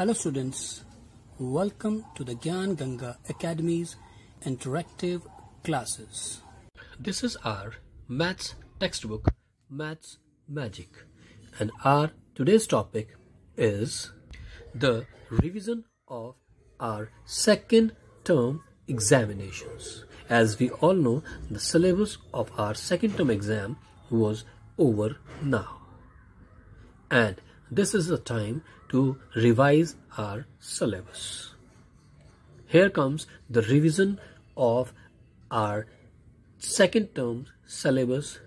Hello students, welcome to the Gyan Ganga Academy's interactive classes. This is our maths textbook, Maths Magic, and our today's topic is the revision of our second term examinations. As we all know, the syllabus of our second term exam was over now. And this is the time to revise our syllabus. Here comes the revision of our second term syllabus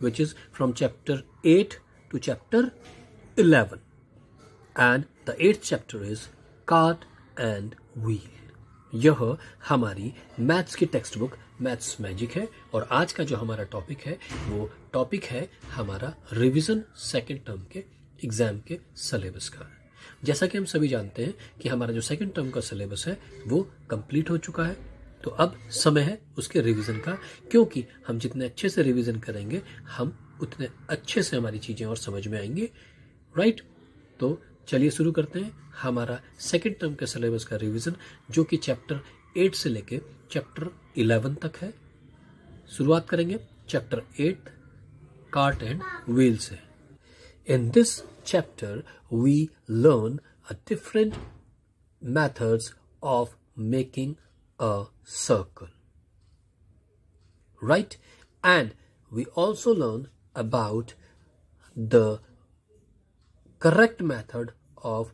which is from chapter 8 to chapter 11 and the eighth chapter is cart and wheel यह हमारी maths की text book maths magic है और आज का जो हमारा topic है वो टॉपिक है हमारा रिवीजन सेकंड टर्म के एग्जाम के सिलेबस का जैसा कि हम सभी जानते हैं कि हमारा जो सेकेंड टर्म का सिलेबस है वो कंप्लीट हो चुका है तो अब समय है उसके रिवीजन का क्योंकि हम जितने अच्छे से रिवीजन करेंगे हम उतने अच्छे से हमारी चीज़ें और समझ में आएंगी राइट तो चलिए शुरू करते हैं हमारा सेकेंड टर्म के सिलेबस का रिवीजन जो कि चैप्टर एट से लेके चैप्टर इलेवन तक है शुरुआत करेंगे chapter eight cart and wheel से in this chapter, we learn different methods of making a circle. Right? And we also learn about the correct method of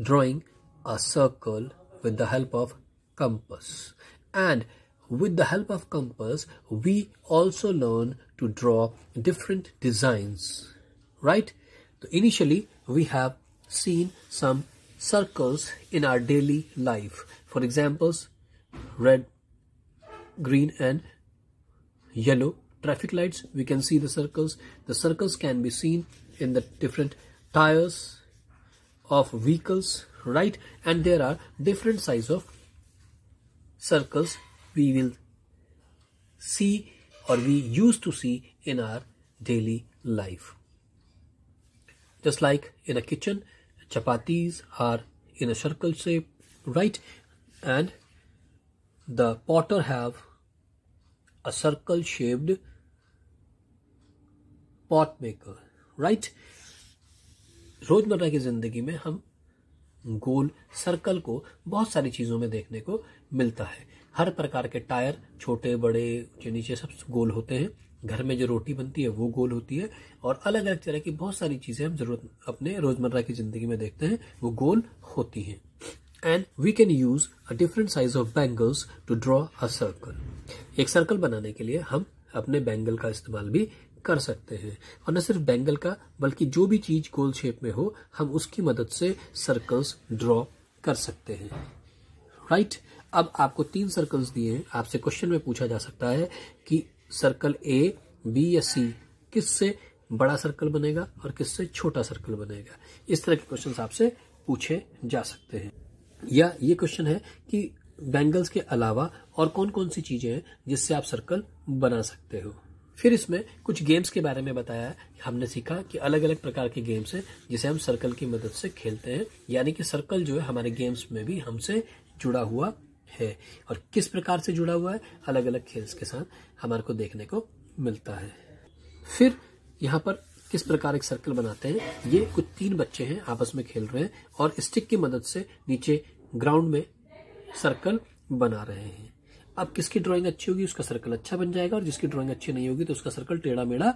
drawing a circle with the help of compass. And with the help of compass, we also learn to draw different designs right? So initially, we have seen some circles in our daily life. For examples, red, green and yellow traffic lights. We can see the circles. The circles can be seen in the different tires of vehicles, right? And there are different size of circles we will see or we used to see in our daily life. Just like in a kitchen, chapatis are in a circle shape, right? And the potter have a circle shaped pot maker, right? रोजमर्रा की ज़िंदगी में हम गोल circle को बहुत सारी चीज़ों में देखने को मिलता है हर प्रकार के टायर छोटे बड़े नीचे सब गोल होते हैं घर में जो रोटी बनती है वो गोल होती है और अलग अलग तरह की बहुत सारी चीजें हम जरूरत अपने रोजमर्रा की जिंदगी में देखते हैं वो गोल होती है and we can use a different size of bangles to draw a circle एक सर्कल बनाने के लिए हम अपने बैंगल का इस्तेमाल भी कर सकते हैं और न सिर्फ बैंगल का बल्कि जो भी चीज गोल शेप में हो हम उसकी मदद से सर्कल्स ड्रॉ कर सकते हैं राइट right? अब आपको तीन सर्कल्स दिए हैं आपसे क्वेश्चन में पूछा जा सकता है कि सर्कल ए बी या सी किससे बड़ा सर्कल बनेगा और किससे छोटा सर्कल बनेगा इस तरह के क्वेश्चन आपसे पूछे जा सकते हैं या ये क्वेश्चन है कि बैंगल्स के अलावा और कौन कौन सी चीजें हैं जिससे आप सर्कल बना सकते हो फिर इसमें कुछ गेम्स के बारे में बताया हमने सीखा कि अलग अलग प्रकार के गेम्स हैं जिसे हम सर्कल की मदद से खेलते हैं यानी कि सर्कल जो है हमारे गेम्स में भी हमसे जुड़ा हुआ है और किस प्रकार से जुड़ा हुआ है अलग अलग खेल के साथ हमारे को देखने को मिलता है फिर यहाँ पर किस प्रकार एक सर्कल बनाते हैं ये कुछ तीन बच्चे हैं आपस में खेल रहे हैं और स्टिक की मदद से नीचे ग्राउंड में सर्कल बना रहे हैं अब किसकी ड्राइंग अच्छी होगी उसका सर्कल अच्छा बन जाएगा और जिसकी ड्राइंग अच्छी नहीं होगी तो उसका सर्कल टेढ़ा मेढ़ा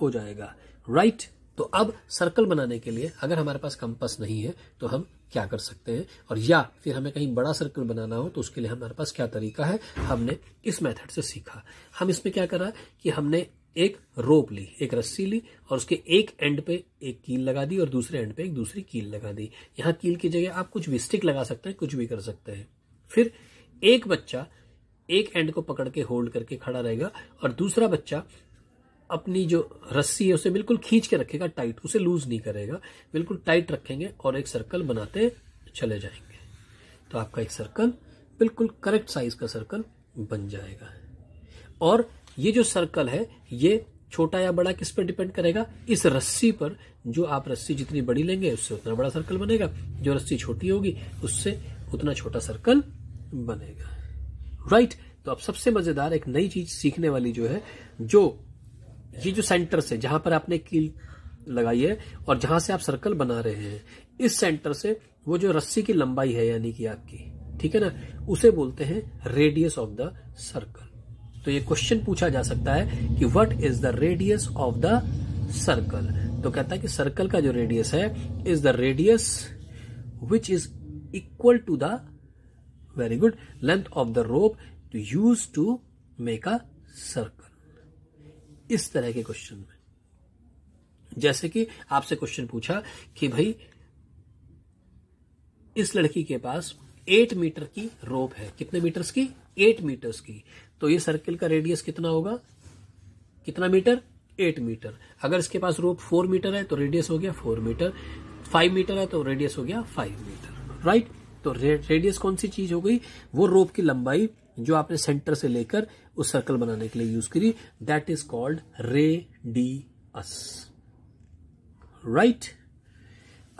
हो जाएगा राइट तो अब सर्कल बनाने के लिए अगर हमारे पास कंपस नहीं है तो हम क्या कर सकते हैं और या फिर हमें कहीं बड़ा सर्कल बनाना हो तो उसके लिए हमारे पास क्या तरीका है हमने इस मेथड से सीखा हम इसमें क्या करा कि हमने एक रोप ली एक रस्सी ली और उसके एक एंड पे एक कील लगा दी और दूसरे एंड पे एक दूसरी कील लगा दी यहाँ कील की जगह आप कुछ भी स्टिक लगा सकते हैं कुछ भी कर सकते हैं फिर एक बच्चा एक एंड को पकड़ के होल्ड करके खड़ा रहेगा और दूसरा बच्चा अपनी जो रस्सी है उसे बिल्कुल खींच के रखेगा टाइट उसे लूज नहीं करेगा बिल्कुल टाइट रखेंगे और एक सर्कल बनाते चले जाएंगे तो आपका एक सर्कल बिल्कुल करेक्ट साइज का सर्कल बन जाएगा और ये जो सर्कल है ये छोटा या बड़ा किस पर डिपेंड करेगा इस रस्सी पर जो आप रस्सी जितनी बड़ी लेंगे उससे उतना बड़ा सर्कल बनेगा जो रस्सी छोटी होगी उससे उतना छोटा सर्कल बनेगा राइट right? तो अब सबसे मजेदार एक नई चीज सीखने वाली जो है जो ये जो सेंटर से जहां पर आपने कील लगाई है और जहां से आप सर्कल बना रहे हैं इस सेंटर से वो जो रस्सी की लंबाई है यानी कि आपकी ठीक है ना उसे बोलते हैं रेडियस ऑफ द सर्कल तो ये क्वेश्चन पूछा जा सकता है कि what is the radius of the circle तो कहता है कि सर्कल का जो रेडियस है is the radius which is equal to the very good length of the rope use to make a circle इस तरह के क्वेश्चन में जैसे कि आपसे क्वेश्चन पूछा कि भाई इस लड़की के पास एट मीटर की रोप है कितने मीटर्स की एट मीटर्स की तो ये सर्किल का रेडियस कितना होगा कितना मीटर एट मीटर अगर इसके पास रोप फोर मीटर है तो रेडियस हो गया फोर मीटर फाइव मीटर है तो रेडियस हो गया फाइव मीटर राइट तो रेडियस कौन सी चीज हो गई वो रोप की लंबाई जो आपने सेंटर से लेकर उस सर्कल बनाने के लिए यूज करी that is called as right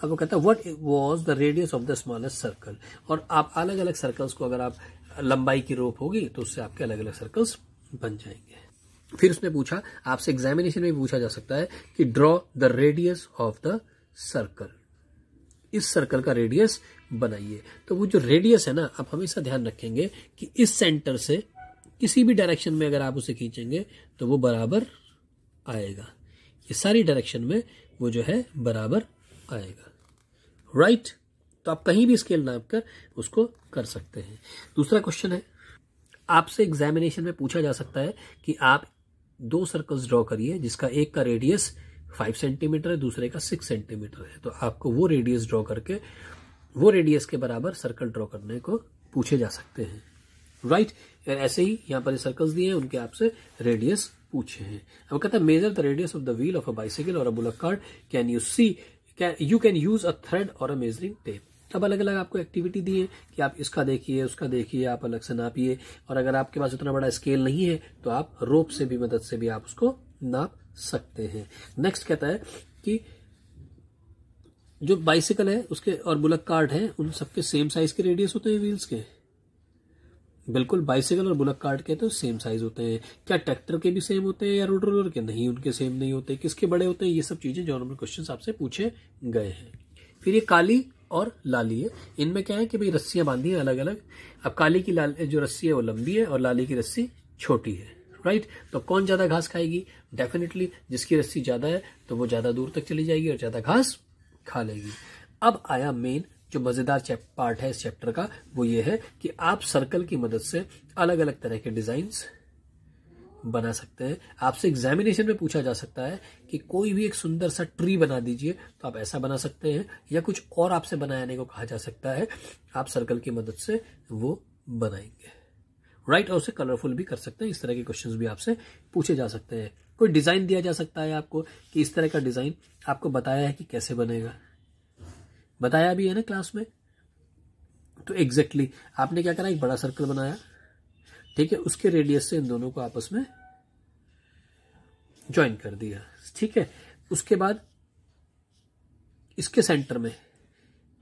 अब वो कहता है what was the radius of the smallest circle और आप अलग अलग सर्कल्स को अगर आप लंबाई की रोप होगी तो उससे आपके अलग अलग सर्कल्स बन जाएंगे फिर उसने पूछा आपसे एग्जामिनेशन में पूछा जा सकता है कि draw the radius of the circle इस सर्कल का रेडियस बनाइए तो वो जो रेडियस है ना आप हमेशा ध्यान रखेंगे कि इस सेंटर से किसी भी डायरेक्शन में अगर आप उसे खींचेंगे तो वो बराबर आएगा ये सारी डायरेक्शन में वो जो है बराबर आएगा राइट right? तो आप कहीं भी स्केल नाप कर उसको कर सकते हैं दूसरा क्वेश्चन है आपसे एग्जामिनेशन में पूछा जा सकता है कि आप दो सर्कल्स ड्रॉ करिए जिसका एक का रेडियस फाइव सेंटीमीटर है दूसरे का सिक्स सेंटीमीटर है तो आपको वो रेडियस ड्रॉ करके वो रेडियस के बराबर सर्कल ड्रॉ करने को पूछे जा सकते हैं राइट right? ऐसे ही यहां पर सर्कल्स दिए हैं उनके आपसे रेडियस पूछे हैं अब कहता है measure the radius of the wheel of a bicycle और a bullock cart can you see you can use a thread और अ मेजरिंग टेप अब अलग अलग आपको एक्टिविटी दी है कि आप इसका देखिए उसका देखिए आप अलग से नापिए और अगर आपके पास इतना बड़ा स्केल नहीं है तो आप रोप से भी मदद से भी आप उसको नाप सकते हैं नेक्स्ट कहता है कि जो बाइसिकल है उसके और बुलक कार्ट है उन सबके सेम साइज के रेडियस होते हैं व्हील्स के बिल्कुल बाइसिकल और बुलक कार्ट के तो सेम साइज होते हैं क्या ट्रैक्टर के भी सेम होते हैं या रोड रोलर के नहीं उनके सेम नहीं होते किसके बड़े होते हैं ये सब चीजें जो नंबर क्वेश्चन आपसे पूछे गए हैं फिर ये काली और लाली है इनमें क्या है कि भाई रस्सियां बांधी हैं अलग अलग अब काली की लाल जो रस्सी है वो लंबी है और लाली की रस्सी छोटी है राइट तो कौन ज्यादा घास खाएगी डेफिनेटली जिसकी रस्सी ज्यादा है तो वो ज्यादा दूर तक चली जाएगी और ज्यादा घास खा लेगी अब आया मेन जो मजेदार पार्ट है इस चैप्टर का वो ये है कि आप सर्कल की मदद से अलग अलग तरह के डिजाइन्स बना सकते हैं आपसे एग्जामिनेशन में पूछा जा सकता है कि कोई भी एक सुंदर सा ट्री बना दीजिए तो आप ऐसा बना सकते हैं या कुछ और आपसे बनाने को कहा जा सकता है आप सर्कल की मदद से वो बनाएंगे राइट और उसे कलरफुल भी कर सकते हैं इस तरह के क्वेश्चंस भी आपसे पूछे जा सकते हैं कोई डिज़ाइन दिया जा सकता है आपको कि इस तरह का डिज़ाइन आपको बताया है कि कैसे बनेगा बताया भी है ना क्लास में तो एग्जैक्टली exactly, आपने क्या करा एक बड़ा सर्कल बनाया ठीक है उसके रेडियस से इन दोनों को आपस में ज्वाइन कर दिया ठीक है उसके बाद इसके सेंटर में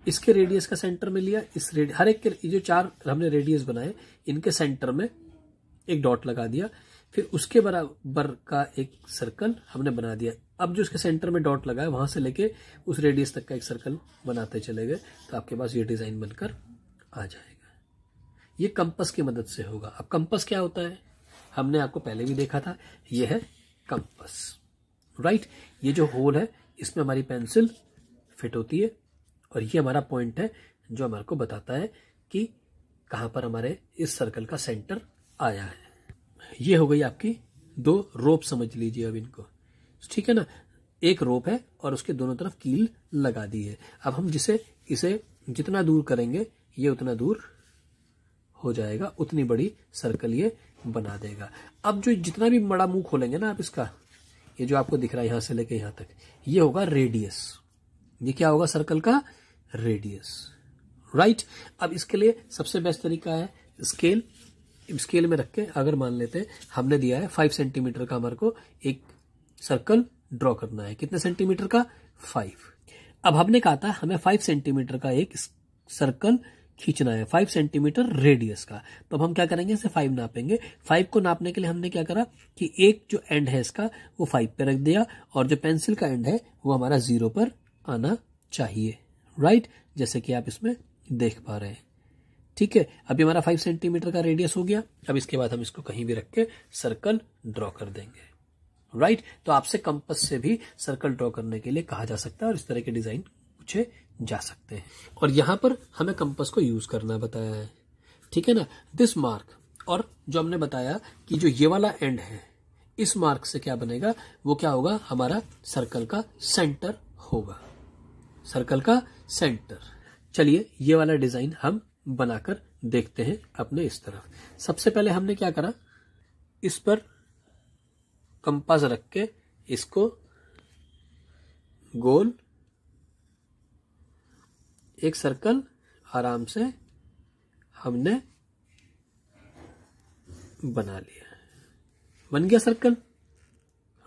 इसके रेडियस का सेंटर में लिया इस रेडियस हर एक के जो चार हमने रेडियस बनाए इनके सेंटर में एक डॉट लगा दिया फिर उसके बराबर का एक सर्कल हमने बना दिया अब जो उसके सेंटर में डॉट लगा है वहां से लेके उस रेडियस तक का एक सर्कल बनाते चले गए तो आपके पास ये डिज़ाइन बनकर आ जाएगा ये कंपस की मदद से होगा अब कंपस क्या होता है हमने आपको पहले भी देखा था ये है कंपस राइट ये जो होल है इसमें हमारी पेंसिल फिट होती है और ये हमारा पॉइंट है जो हमारे को बताता है कि कहाँ पर हमारे इस सर्कल का सेंटर आया है ये हो गई आपकी दो रोप समझ लीजिए अब इनको ठीक है ना एक रोप है और उसके दोनों तरफ कील लगा दी है अब हम जिसे इसे जितना दूर करेंगे ये उतना दूर हो जाएगा उतनी बड़ी सर्कल ये बना देगा अब जो जितना भी बड़ा मुंह खोलेंगे ना आप इसका ये जो आपको दिख रहा है यहां से लेके यहां तक ये होगा रेडियस ये क्या होगा सर्कल का रेडियस राइट अब इसके लिए सबसे बेस्ट तरीका है स्केल स्केल में रख के अगर मान लेते हैं हमने दिया है फाइव सेंटीमीटर का हमारे को एक सर्कल ड्रॉ करना है कितने सेंटीमीटर का फाइव अब हमने कहा था हमें फाइव सेंटीमीटर का एक सर्कल खींचना है फाइव सेंटीमीटर रेडियस का तो अब हम क्या करेंगे इसे फाइव नापेंगे फाइव को नापने के लिए हमने क्या करा कि एक जो एंड है इसका वो फाइव पे रख दिया और जो पेंसिल का एंड है वो हमारा जीरो पर आना चाहिए राइट जैसे कि आप इसमें देख पा रहे हैं ठीक है अभी हमारा फाइव सेंटीमीटर का रेडियस हो गया अब इसके बाद हम इसको कहीं भी रख के सर्कल ड्रॉ कर देंगे राइट right? तो आपसे कंपस से भी सर्कल ड्रॉ करने के लिए कहा जा सकता है और इस तरह के डिजाइन पूछे जा सकते हैं और यहां पर हमें कंपस को यूज करना बताया है ठीक है ना दिस मार्क और जो हमने बताया कि जो ये वाला एंड है इस मार्क से क्या बनेगा वो क्या होगा हमारा सर्कल का सेंटर होगा सर्कल का सेंटर चलिए ये वाला डिजाइन हम बनाकर देखते हैं अपने इस तरफ सबसे पहले हमने क्या करा इस पर कंपास रख के इसको गोल एक सर्कल आराम से हमने बना लिया बन गया सर्कल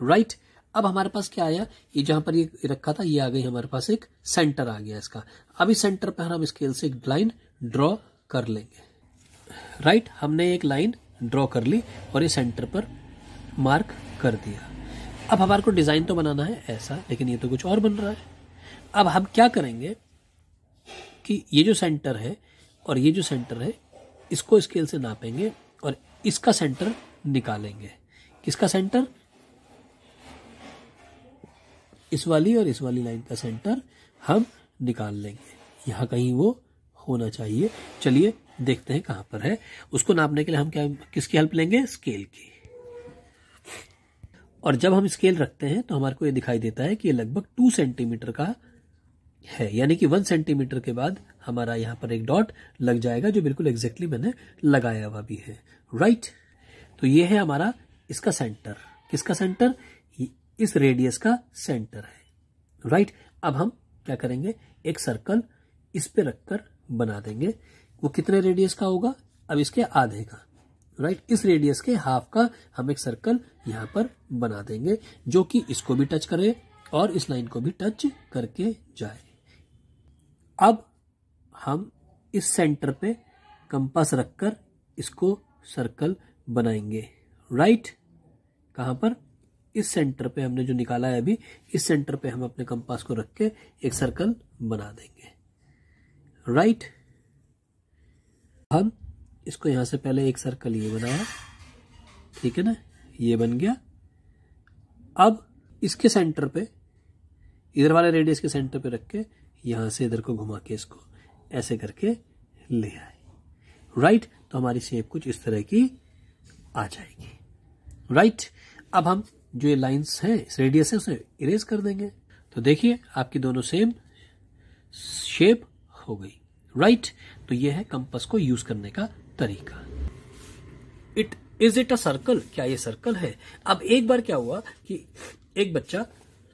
राइट अब हमारे पास क्या आया ये जहां पर ये रखा था ये आ गई हमारे पास एक सेंटर आ गया इसका अभी सेंटर पर हम स्केल से एक लाइन ड्रॉ कर लेंगे राइट right, हमने एक लाइन ड्रॉ कर ली और ये सेंटर पर मार्क कर दिया अब हमारे को डिज़ाइन तो बनाना है ऐसा लेकिन ये तो कुछ और बन रहा है अब हम क्या करेंगे कि ये जो सेंटर है और ये जो सेंटर है इसको स्केल से नापेंगे और इसका सेंटर निकालेंगे किसका सेंटर इस वाली और इस वाली लाइन का सेंटर हम निकाल लेंगे यहाँ कहीं वो होना चाहिए चलिए देखते हैं कहां पर है उसको नापने के लिए हम क्या किसकी हेल्प लेंगे स्केल की और जब हम स्केल रखते हैं तो हमारे को ये दिखाई देता है कि ये लगभग टू सेंटीमीटर का है यानी कि वन सेंटीमीटर के बाद हमारा यहां पर एक डॉट लग जाएगा जो बिल्कुल एग्जैक्टली मैंने लगाया हुआ भी है राइट तो ये है हमारा इसका सेंटर किसका सेंटर इस रेडियस का सेंटर है राइट अब हम क्या करेंगे एक सर्कल इस पे रखकर बना देंगे वो कितने रेडियस का होगा अब इसके आधे का राइट इस रेडियस के हाफ का हम एक सर्कल यहां पर बना देंगे जो कि इसको भी टच करे और इस लाइन को भी टच करके जाए अब हम इस सेंटर पे कंपास रखकर इसको सर्कल बनाएंगे राइट कहां पर इस सेंटर पे हमने जो निकाला है अभी इस सेंटर पे हम अपने कंपास को रख के एक सर्कल बना देंगे राइट हम इसको यहां से पहले एक सर्कल ये बनाया ठीक है ना ये बन गया अब इसके सेंटर पे इधर वाले रेडियस के सेंटर पे रख के यहां से इधर को घुमा के इसको ऐसे करके ले आए राइट तो हमारी शेप कुछ इस तरह की आ जाएगी राइट अब हम जो ये लाइंस हैं इस रेडियस है उसे इरेज कर देंगे तो देखिए आपकी दोनों सेम शेप हो गई राइट right? तो ये है कंपस को यूज करने का तरीका it is it a circle क्या ये सर्कल है अब एक बार क्या हुआ कि एक बच्चा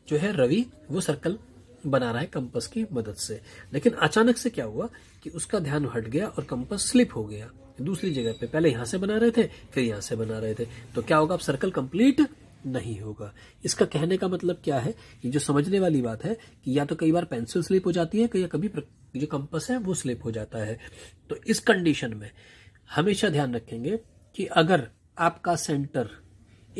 जो है रवि वो सर्कल बना रहा है कंपस की मदद से लेकिन अचानक से क्या हुआ कि उसका ध्यान हट गया और कंपस स्लिप हो गया दूसरी जगह पे पहले यहां से बना रहे थे फिर यहां से बना रहे थे तो क्या होगा अब सर्कल कंप्लीट नहीं होगा इसका कहने का मतलब क्या है ये जो समझने वाली बात है कि या तो कई बार पेंसिल स्लिप हो जाती है या कभी जो कंपस है वो स्लिप हो जाता है तो इस कंडीशन में हमेशा ध्यान रखेंगे कि अगर आपका सेंटर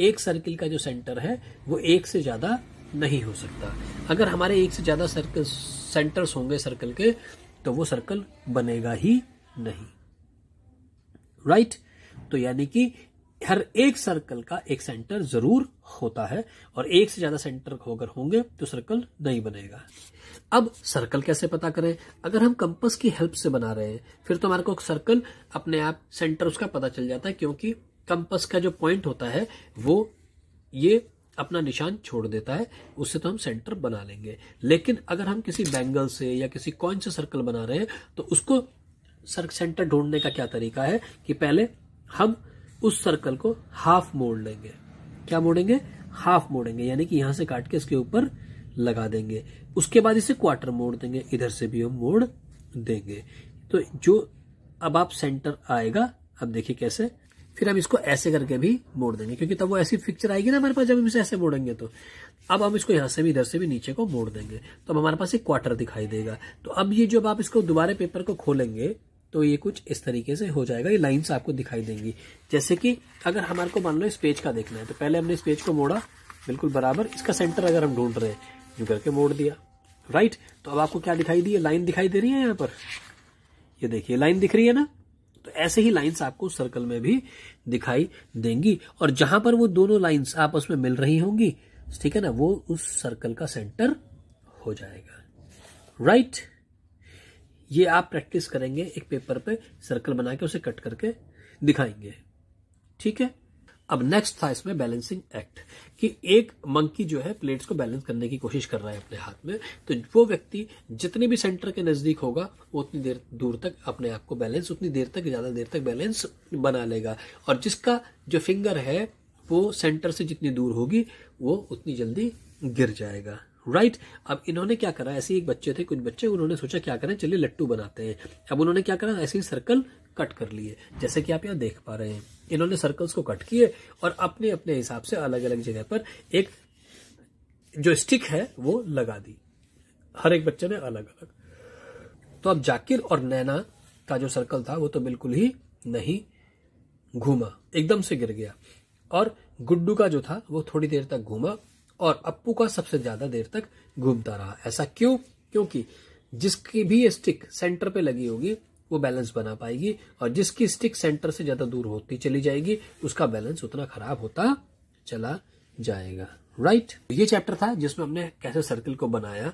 एक सर्किल का जो सेंटर है वो एक से ज़्यादा नहीं हो सकता अगर हमारे एक से ज़्यादा सर्कल सेंटर्स होंगे सर्कल के तो वो सर्कल बनेगा ही नहीं राइट right? तो यानी कि हर एक सर्कल का एक सेंटर जरूर होता है और एक से ज्यादा सेंटर अगर होंगे तो सर्कल नहीं बनेगा अब सर्कल कैसे पता करें अगर हम कंपस की हेल्प से बना रहे हैं फिर तो हमारे को सर्कल अपने आप सेंटर उसका पता चल जाता है क्योंकि कंपस का जो पॉइंट होता है वो ये अपना निशान छोड़ देता है उससे तो हम सेंटर बना लेंगे लेकिन अगर हम किसी बैंगल से या किसी कौन से सर्कल बना रहे हैं तो उसको सर्क सेंटर ढूंढने का क्या तरीका है कि पहले हम उस सर्कल को हाफ मोड़ लेंगे क्या मोड़ेंगे हाफ मोड़ेंगे यानी कि यहां से काट के इसके ऊपर लगा देंगे उसके बाद इसे क्वार्टर मोड़ देंगे इधर से भी हम मोड़ देंगे तो जो अब आप सेंटर आएगा अब देखिए कैसे फिर हम इसको ऐसे करके भी मोड़ देंगे क्योंकि तब वो ऐसी पिक्चर आएगी ना हमारे पास जब हम इसे ऐसे मोड़ेंगे तो अब हम इसको यहां से भी इधर से भी नीचे को मोड़ देंगे तो अब हमारे पास एक क्वार्टर दिखाई देगा तो अब ये जब आप इसको दोबारा पेपर को खोलेंगे तो ये कुछ इस तरीके से हो जाएगा ये लाइन्स आपको दिखाई देंगी जैसे कि अगर हमारे को मान लो इस पेज का देखना है तो पहले हमने इस पेज को मोड़ा बिल्कुल बराबर इसका सेंटर अगर हम ढूंढ रहे हैं जो करके मोड़ दिया राइट तो अब आपको क्या दिखाई दी लाइन दिखाई दे रही है यहाँ पर ये देखिए लाइन दिख रही है ना तो ऐसे ही लाइंस आपको सर्कल में भी दिखाई देंगी और जहां पर वो दोनों लाइंस आपस में मिल रही होंगी ठीक है ना वो उस सर्कल का सेंटर हो जाएगा राइट right? ये आप प्रैक्टिस करेंगे एक पेपर पे सर्कल बना के उसे कट करके दिखाएंगे ठीक है अब नेक्स्ट था इसमें बैलेंसिंग एक्ट कि एक मंकी जो है प्लेट्स को बैलेंस करने की कोशिश कर रहा है अपने हाथ में तो वो व्यक्ति जितने भी सेंटर के नजदीक होगा वो उतनी देर दूर तक अपने आप को बैलेंस उतनी देर तक ज्यादा देर तक बैलेंस बना लेगा और जिसका जो फिंगर है वो सेंटर से जितनी दूर होगी वो उतनी जल्दी गिर जाएगा राइट right? अब इन्होंने क्या करा ऐसे एक बच्चे थे कुछ बच्चे उन्होंने सोचा क्या करें चलिए लट्टू बनाते हैं अब उन्होंने क्या करा ऐसे ही सर्कल कट कर लिए जैसे कि आप यहाँ देख पा रहे हैं इन्होंने सर्कल्स को कट किए और अपने अपने हिसाब से अलग अलग जगह पर एक जो स्टिक है वो लगा दी हर एक बच्चे ने अलग अलग तो अब जाकिर और नैना का जो सर्कल था वो तो बिल्कुल ही नहीं घूमा एकदम से गिर गया और गुड्डू का जो था वो थोड़ी देर तक घूमा और अप्पू का सबसे ज्यादा देर तक घूमता रहा ऐसा क्यों क्योंकि जिसकी भी स्टिक सेंटर पे लगी होगी वो बैलेंस बना पाएगी और जिसकी स्टिक सेंटर से ज्यादा दूर होती चली जाएगी उसका बैलेंस उतना खराब होता चला जाएगा राइट right? ये चैप्टर था जिसमें हमने कैसे सर्कल को बनाया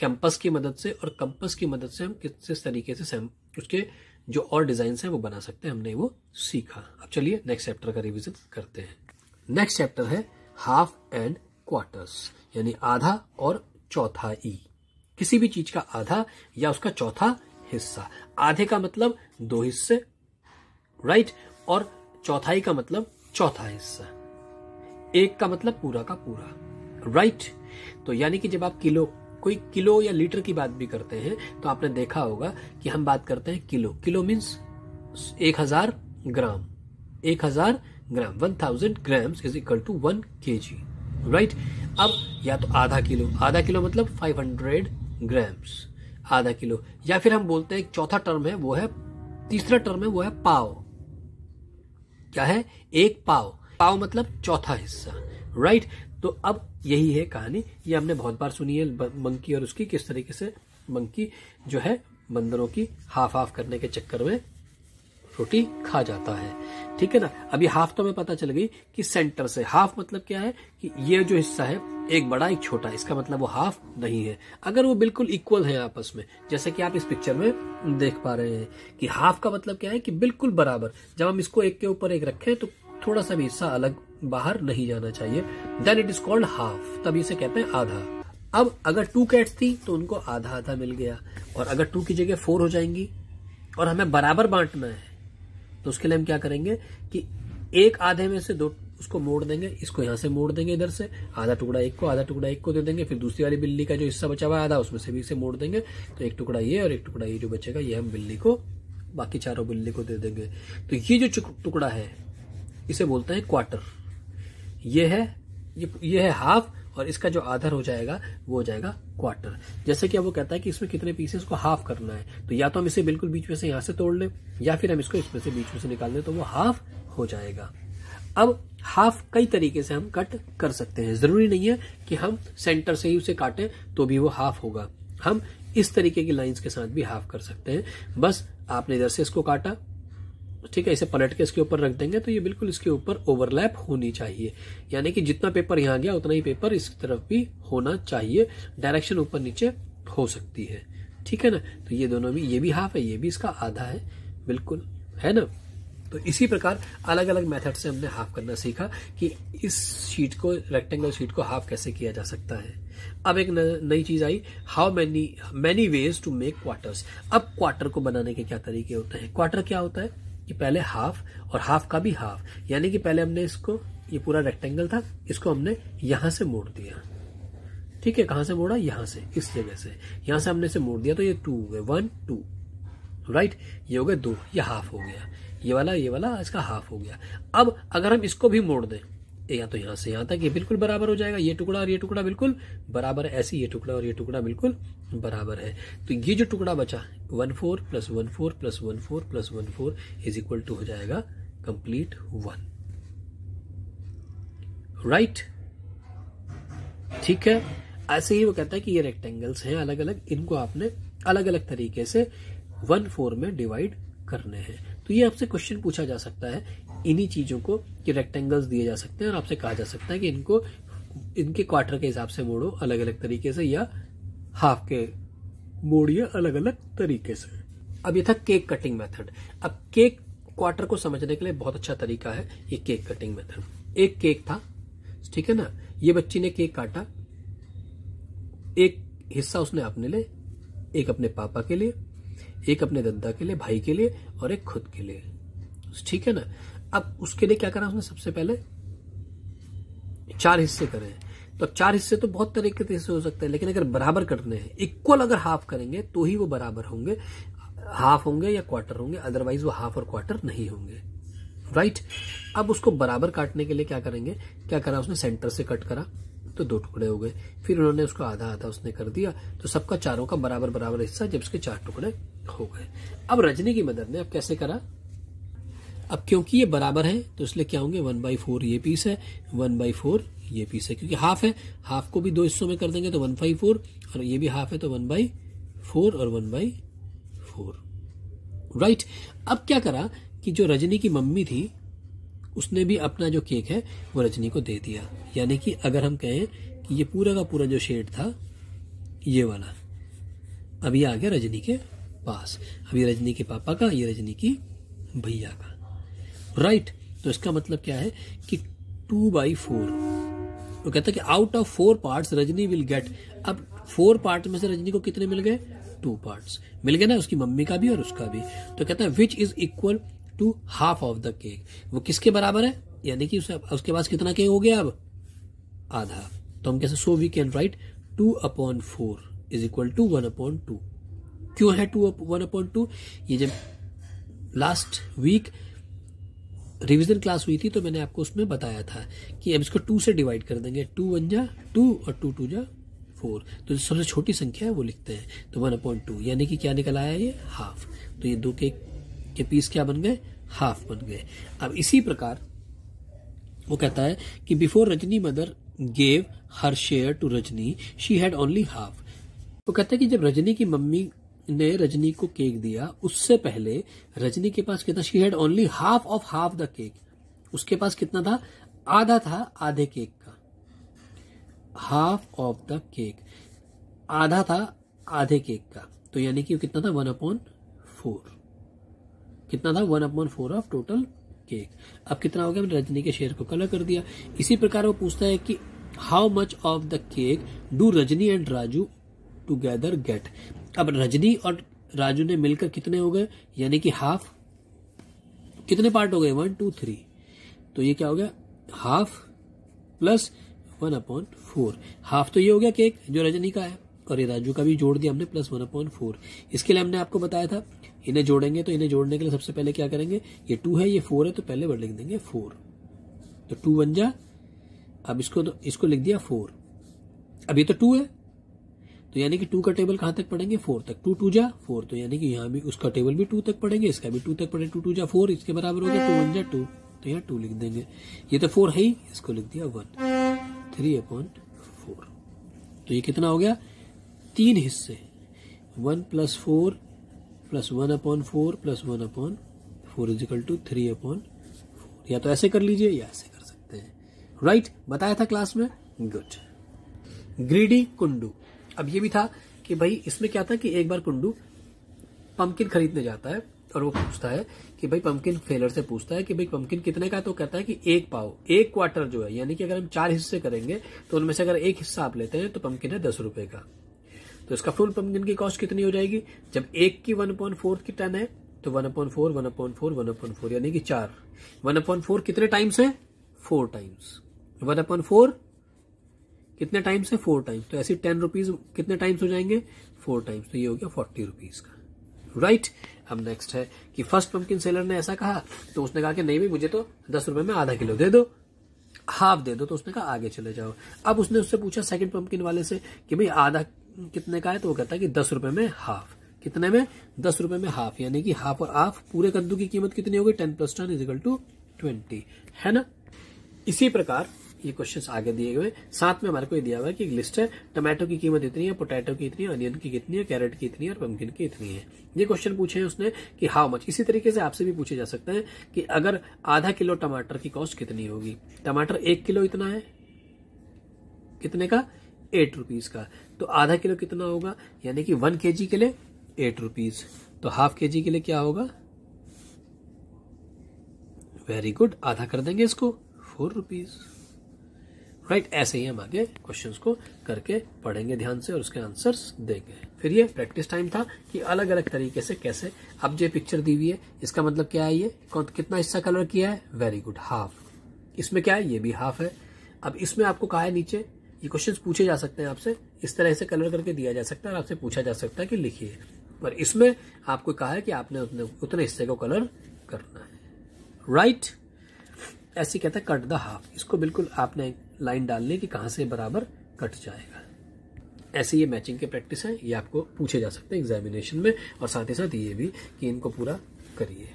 कैंपस की मदद से और कंपस की मदद से हम किस तरीके से उसके जो और डिजाइन है वो बना सकते हैं हमने वो सीखा अब चलिए नेक्स्ट चैप्टर का रिविजन करते हैं नेक्स्ट चैप्टर है हाफ एंड क्वार्टर्स यानी आधा और चौथा ई किसी भी चीज का आधा या उसका चौथा हिस्सा आधे का मतलब दो हिस्से राइट और चौथाई का मतलब चौथा हिस्सा एक का मतलब पूरा का पूरा राइट तो यानी कि जब आप किलो कोई किलो या लीटर की बात भी करते हैं तो आपने देखा होगा कि हम बात करते हैं किलो किलो मीन्स एक हजार ग्राम एक हजार gram one thousand gram is equal to one K G right अब या तो आधा किलो आधा किलो मतलब 500 ग्राम्स आधा किलो या फिर हम बोलते हैं एक चौथा टर्म है वो है तीसरा टर्म है वो है पाव क्या है एक पाव पाव मतलब चौथा हिस्सा राइट तो अब यही है कहानी ये हमने बहुत बार सुनी है मंकी और उसकी किस तरीके से मंकी जो है बंदरों की हाफ हाफ करने के चक्कर में रोटी खा जाता है ठीक है ना अभी हाफ तो हमें पता चल गई कि सेंटर से हाफ मतलब क्या है कि ये जो हिस्सा है एक बड़ा एक छोटा इसका मतलब वो हाफ नहीं है अगर वो बिल्कुल इक्वल है आपस में जैसे कि आप इस पिक्चर में देख पा रहे हैं कि हाफ का मतलब क्या है कि बिल्कुल बराबर जब हम इसको एक के ऊपर एक रखें तो थोड़ा सा भी हिस्सा अलग बाहर नहीं जाना चाहिए then it is called half तब इसे कहते हैं आधा अब अगर टू कैट्स थी तो उनको आधा आधा मिल गया और अगर टू की जगह फोर हो जाएंगी और हमें बराबर बांटना है तो उसके लिए हम क्या करेंगे कि एक आधे में से दो उसको मोड़ देंगे इसको यहां से मोड़ देंगे इधर से आधा टुकड़ा एक को आधा टुकड़ा एक को दे देंगे फिर दूसरी वाली बिल्ली का जो हिस्सा बचा हुआ है आधा उसमें से भी इसे मोड़ देंगे तो एक टुकड़ा ये और एक टुकड़ा ये जो बचेगा ये हम बिल्ली को बाकी चारों बिल्ली को दे देंगे तो ये जो टुकड़ा है इसे बोलते हैं क्वार्टर ये है ये, ये है हाफ और इसका जो आधार हो जाएगा वो हो जाएगा क्वार्टर जैसे कि अब वो कहता है कि इसमें कितने पीसेस को हाफ करना है तो या तो हम इसे बिल्कुल बीच में से यहां से तोड़ लें या फिर हम इसको इसमें से बीच में से निकाल दें तो वो हाफ हो जाएगा अब हाफ कई तरीके से हम कट कर सकते हैं जरूरी नहीं है कि हम सेंटर से ही उसे काटें तो भी वो हाफ होगा हम इस तरीके की लाइंस के साथ भी हाफ कर सकते हैं बस आपने इधर से इसको काटा ठीक है इसे पलट के इसके ऊपर रख देंगे तो ये बिल्कुल इसके ऊपर ओवरलैप होनी चाहिए यानी कि जितना पेपर यहाँ गया उतना ही पेपर इस तरफ भी होना चाहिए डायरेक्शन ऊपर नीचे हो सकती है ठीक है ना तो ये दोनों भी ये भी हाफ है ये भी इसका आधा है बिल्कुल है ना तो इसी प्रकार अलग अलग मेथड से हमने हाफ करना सीखा कि इस शीट को रेक्टेंगल शीट को हाफ कैसे किया जा सकता है अब एक नई चीज आई how many many ways to make quarters अब क्वार्टर को बनाने के क्या तरीके होते हैं क्वार्टर क्या होता है ये पहले हाफ और हाफ का भी हाफ यानी कि पहले हमने इसको ये पूरा रेक्टेंगल था इसको हमने यहां से मोड़ दिया ठीक है कहां से मोड़ा यहां से इस जगह से यहां से हमने इसे मोड़ दिया तो ये टू हो गए वन टू राइट ये हो गए दो ये हाफ हो गया ये वाला ये वाला इसका हाफ हो गया अब अगर हम इसको भी मोड़ दें या तो यहाँ से यहाँ तक ये बिल्कुल बराबर हो जाएगा ये टुकड़ा और ये टुकड़ा बिल्कुल बराबर है ऐसे ये टुकड़ा और ये टुकड़ा बिल्कुल बराबर है तो ये जो टुकड़ा बचा one four plus one four plus one four plus one four is equal to हो जाएगा कंप्लीट वन राइट ठीक है ऐसे ही वो कहता है कि ये रेक्टेंगल्स हैं अलग अलग इनको आपने अलग अलग तरीके से वन फोर में डिवाइड करने हैं तो ये आपसे क्वेश्चन पूछा जा सकता है इन्हीं चीज़ों को कि रेक्टेंगल्स दिए जा सकते हैं और आपसे कहा जा सकता है कि इनको इनके क्वार्टर के हिसाब से मोड़ो अलग अलग तरीके से या हाफ के मोड़िए अलग अलग तरीके से अब ये था केक कटिंग मेथड अब केक क्वार्टर को समझने के लिए बहुत अच्छा तरीका है ये केक कटिंग मेथड एक केक था ठीक है ना ये बच्ची ने केक काटा एक हिस्सा उसने अपने लिए एक अपने पापा के लिए एक अपने दद्दा के लिए भाई के लिए और एक खुद के लिए ठीक है ना अब उसके लिए क्या करा उसने सबसे पहले चार हिस्से करे तो अब चार हिस्से तो बहुत तरीके से हो सकते हैं लेकिन अगर बराबर करने हैं इक्वल अगर हाफ करेंगे तो ही वो बराबर होंगे हाफ होंगे या क्वार्टर होंगे अदरवाइज वो हाफ और क्वार्टर नहीं होंगे राइट अब उसको बराबर काटने के लिए क्या करेंगे क्या करा उसने सेंटर से कट करा तो दो टुकड़े हो गए फिर उन्होंने उसको आधा आधा उसने कर दिया तो सबका चारों का बराबर बराबर हिस्सा जब उसके चार टुकड़े हो गए अब रजनी की मदद ने अब कैसे करा अब क्योंकि ये बराबर है तो इसलिए क्या होंगे वन बाई फोर ये पीस है वन बाई फोर ये पीस है क्योंकि हाफ है हाफ को भी दो हिस्सों में कर देंगे तो वन बाई फोर और ये भी हाफ है तो वन बाई फोर और वन बाई फोर राइट अब क्या करा कि जो रजनी की मम्मी थी उसने भी अपना जो केक है वो रजनी को दे दिया यानी कि अगर हम कहें कि ये पूरा का पूरा जो शेड था ये वाला अभी आ गया रजनी के पास अभी रजनी के पापा का ये रजनी की भैया का राइट right. तो इसका मतलब क्या है कि टू बाई फोर वो कहता है कि out of four part Rajni will get अब फोर पार्ट में से रजनी को कितने मिल गए टू पार्ट मिल गए ना उसकी मम्मी का भी और उसका भी तो कहता है which is equal to half of the cake वो किसके बराबर है यानी कि उसे उसके पास कितना केक हो गया अब आधा तो हम कैसे so we can write two upon four is equal to one upon two क्यों है टू वन अपॉन टू ये जब लास्ट वीक रिविजन क्लास हुई थी तो मैंने आपको उसमें बताया था कि अब इसको टू से डिवाइड कर देंगे टू वन जा टू और टू टू जा फोर तो जो सबसे छोटी संख्या है वो लिखते हैं तो वन अपॉइंट टू यानी कि क्या निकल आया ये हाफ तो ये दो केक के पीस क्या बन गए हाफ बन गए अब इसी प्रकार वो कहता है कि before Rajni mother gave her share to Rajni she had only half वो कहता है कि जब रजनी की मम्मी ने रजनी को केक दिया उससे पहले रजनी के पास कितना she had only half of half the cake उसके पास कितना था आधा था आधे केक का हाफ ऑफ द केक आधा था आधे केक का तो यानी कि कितना था वन अपॉन फोर कितना था one upon four of total cake अब कितना हो गया मैंने रजनी के शेयर को कलर कर दिया इसी प्रकार वो पूछता है कि how much of the cake do Rajni and Raju together get अब रजनी और राजू ने मिलकर कितने हो गए यानी कि हाफ कितने पार्ट हो गए वन टू थ्री तो ये क्या हो गया half plus one upon four half तो ये हो गया केक जो रजनी का है और ये राजू का भी जोड़ दिया हमने प्लस वन अपॉइंट फोर इसके लिए हमने आपको बताया था इन्हें जोड़ेंगे तो इन्हें जोड़ने के लिए सबसे पहले क्या करेंगे ये टू है ये फोर है तो पहले लिख देंगे फोर तो टू बन जा अब इसको तो इसको लिख दिया फोर अब ये तो टू है तो यानी कि टू का टेबल कहां तक पड़ेंगे फोर तक टू टू जा फोर तो यानी कि यहाँ भी उसका टेबल भी टू तक पड़ेंगे इसका भी टू तक पड़ेगा टू टू जा फोर इसके बराबर हो गया टू वन जा टू तो यहाँ टू लिख देंगे ये तो फोर है ही इसको लिख दिया वन थ्री अपॉइंट फोर तो ये कितना हो गया तीन हिस्से one plus four plus one upon four plus one upon four equal to three upon four या तो ऐसे कर लीजिए या ऐसे कर सकते हैं राइट right? बताया था क्लास में गुड ग्रीडी कुंडू अब ये भी था कि भाई इसमें क्या था कि एक बार कुंडू पंपकिन खरीदने जाता है और वो पूछता है कि भाई पंपकिन फेलर से पूछता है कि भाई पंपकिन कितने का तो कहता है कि एक पाव एक क्वार्टर जो है यानी कि अगर हम चार हिस्से करेंगे तो उनमें से अगर एक हिस्सा आप लेते हैं तो पंपकिन है दस रुपए का तो इसका फुल पंपकिन की कॉस्ट कितनी हो जाएगी जब एक की वन पॉइंट फोर की टन है तो one point four one point four one four यानी कि चार वन पॉइंट फोर कितने टाइम्स है four times one upon four कितने टाइम्स है फोर टाइम्स तो ऐसे टेन रुपीज कितने टाइम्स हो जाएंगे फोर टाइम्स तो ये हो गया फोर्टी रुपीज का राइट right? अब नेक्स्ट है कि फर्स्ट पंपकिन सेलर ने ऐसा कहा तो उसने कहा कि नहीं भाई मुझे तो दस रुपए में आधा किलो दे दो हाफ दे दो तो उसने कहा आगे चले जाओ अब उसने उससे पूछा सेकंड पंपकिन वाले से कि भाई आधा कितने का है तो वो कहता है कि दस रुपए में हाफ कितने में दस रुपए में हाफ यानी कि हाफ और हाफ पूरे कद्दू की कीमत कितनी होगी ten plus ten equal to twenty है ना इसी प्रकार ये क्वेश्चन आगे दिए गए साथ में हमारे को ये दिया हुआ है कि एक लिस्ट है टमाटो की कीमत इतनी है पोटैटो की इतनी अनियन की कितनी है कैरेट की इतनी है और पम्पकिन की इतनी है ये क्वेश्चन पूछे हैं उसने कि हाउ मच इसी तरीके से आपसे भी पूछे जा सकते हैं कि अगर आधा किलो टमाटर की कॉस्ट कितनी होगी टमाटर एक किलो इतना है कितने का एट रुपीज का तो आधा किलो कितना होगा यानी कि वन के के लिए एट रुपीज तो हाफ के के लिए क्या होगा वेरी गुड आधा कर देंगे इसको फोर रुपीज़ राइट ऐसे ही हम आगे क्वेश्चन को करके पढ़ेंगे ध्यान से और उसके आंसर देंगे फिर ये प्रैक्टिस टाइम था कि अलग अलग तरीके से कैसे अब जो पिक्चर दी हुई है इसका मतलब क्या है ये कितना हिस्सा कलर किया है वेरी गुड हाफ इसमें क्या है ये भी हाफ है अब इसमें आपको कहा है नीचे ये क्वेश्चन पूछे जा सकते हैं आपसे इस तरह से कलर करके दिया जा सकता है और आपसे पूछा जा सकता है कि लिखिए पर इसमें आपको कहा है कि आपने उतने उतने हिस्से को कलर करना है राइट right? ऐसे कहता है कट द हाफ इसको बिल्कुल आपने लाइन डालने की कहाँ से बराबर कट जाएगा ऐसे ये मैचिंग के प्रैक्टिस हैं ये आपको पूछे जा सकते हैं एग्जामिनेशन में और साथ ही साथ ये भी कि इनको पूरा करिए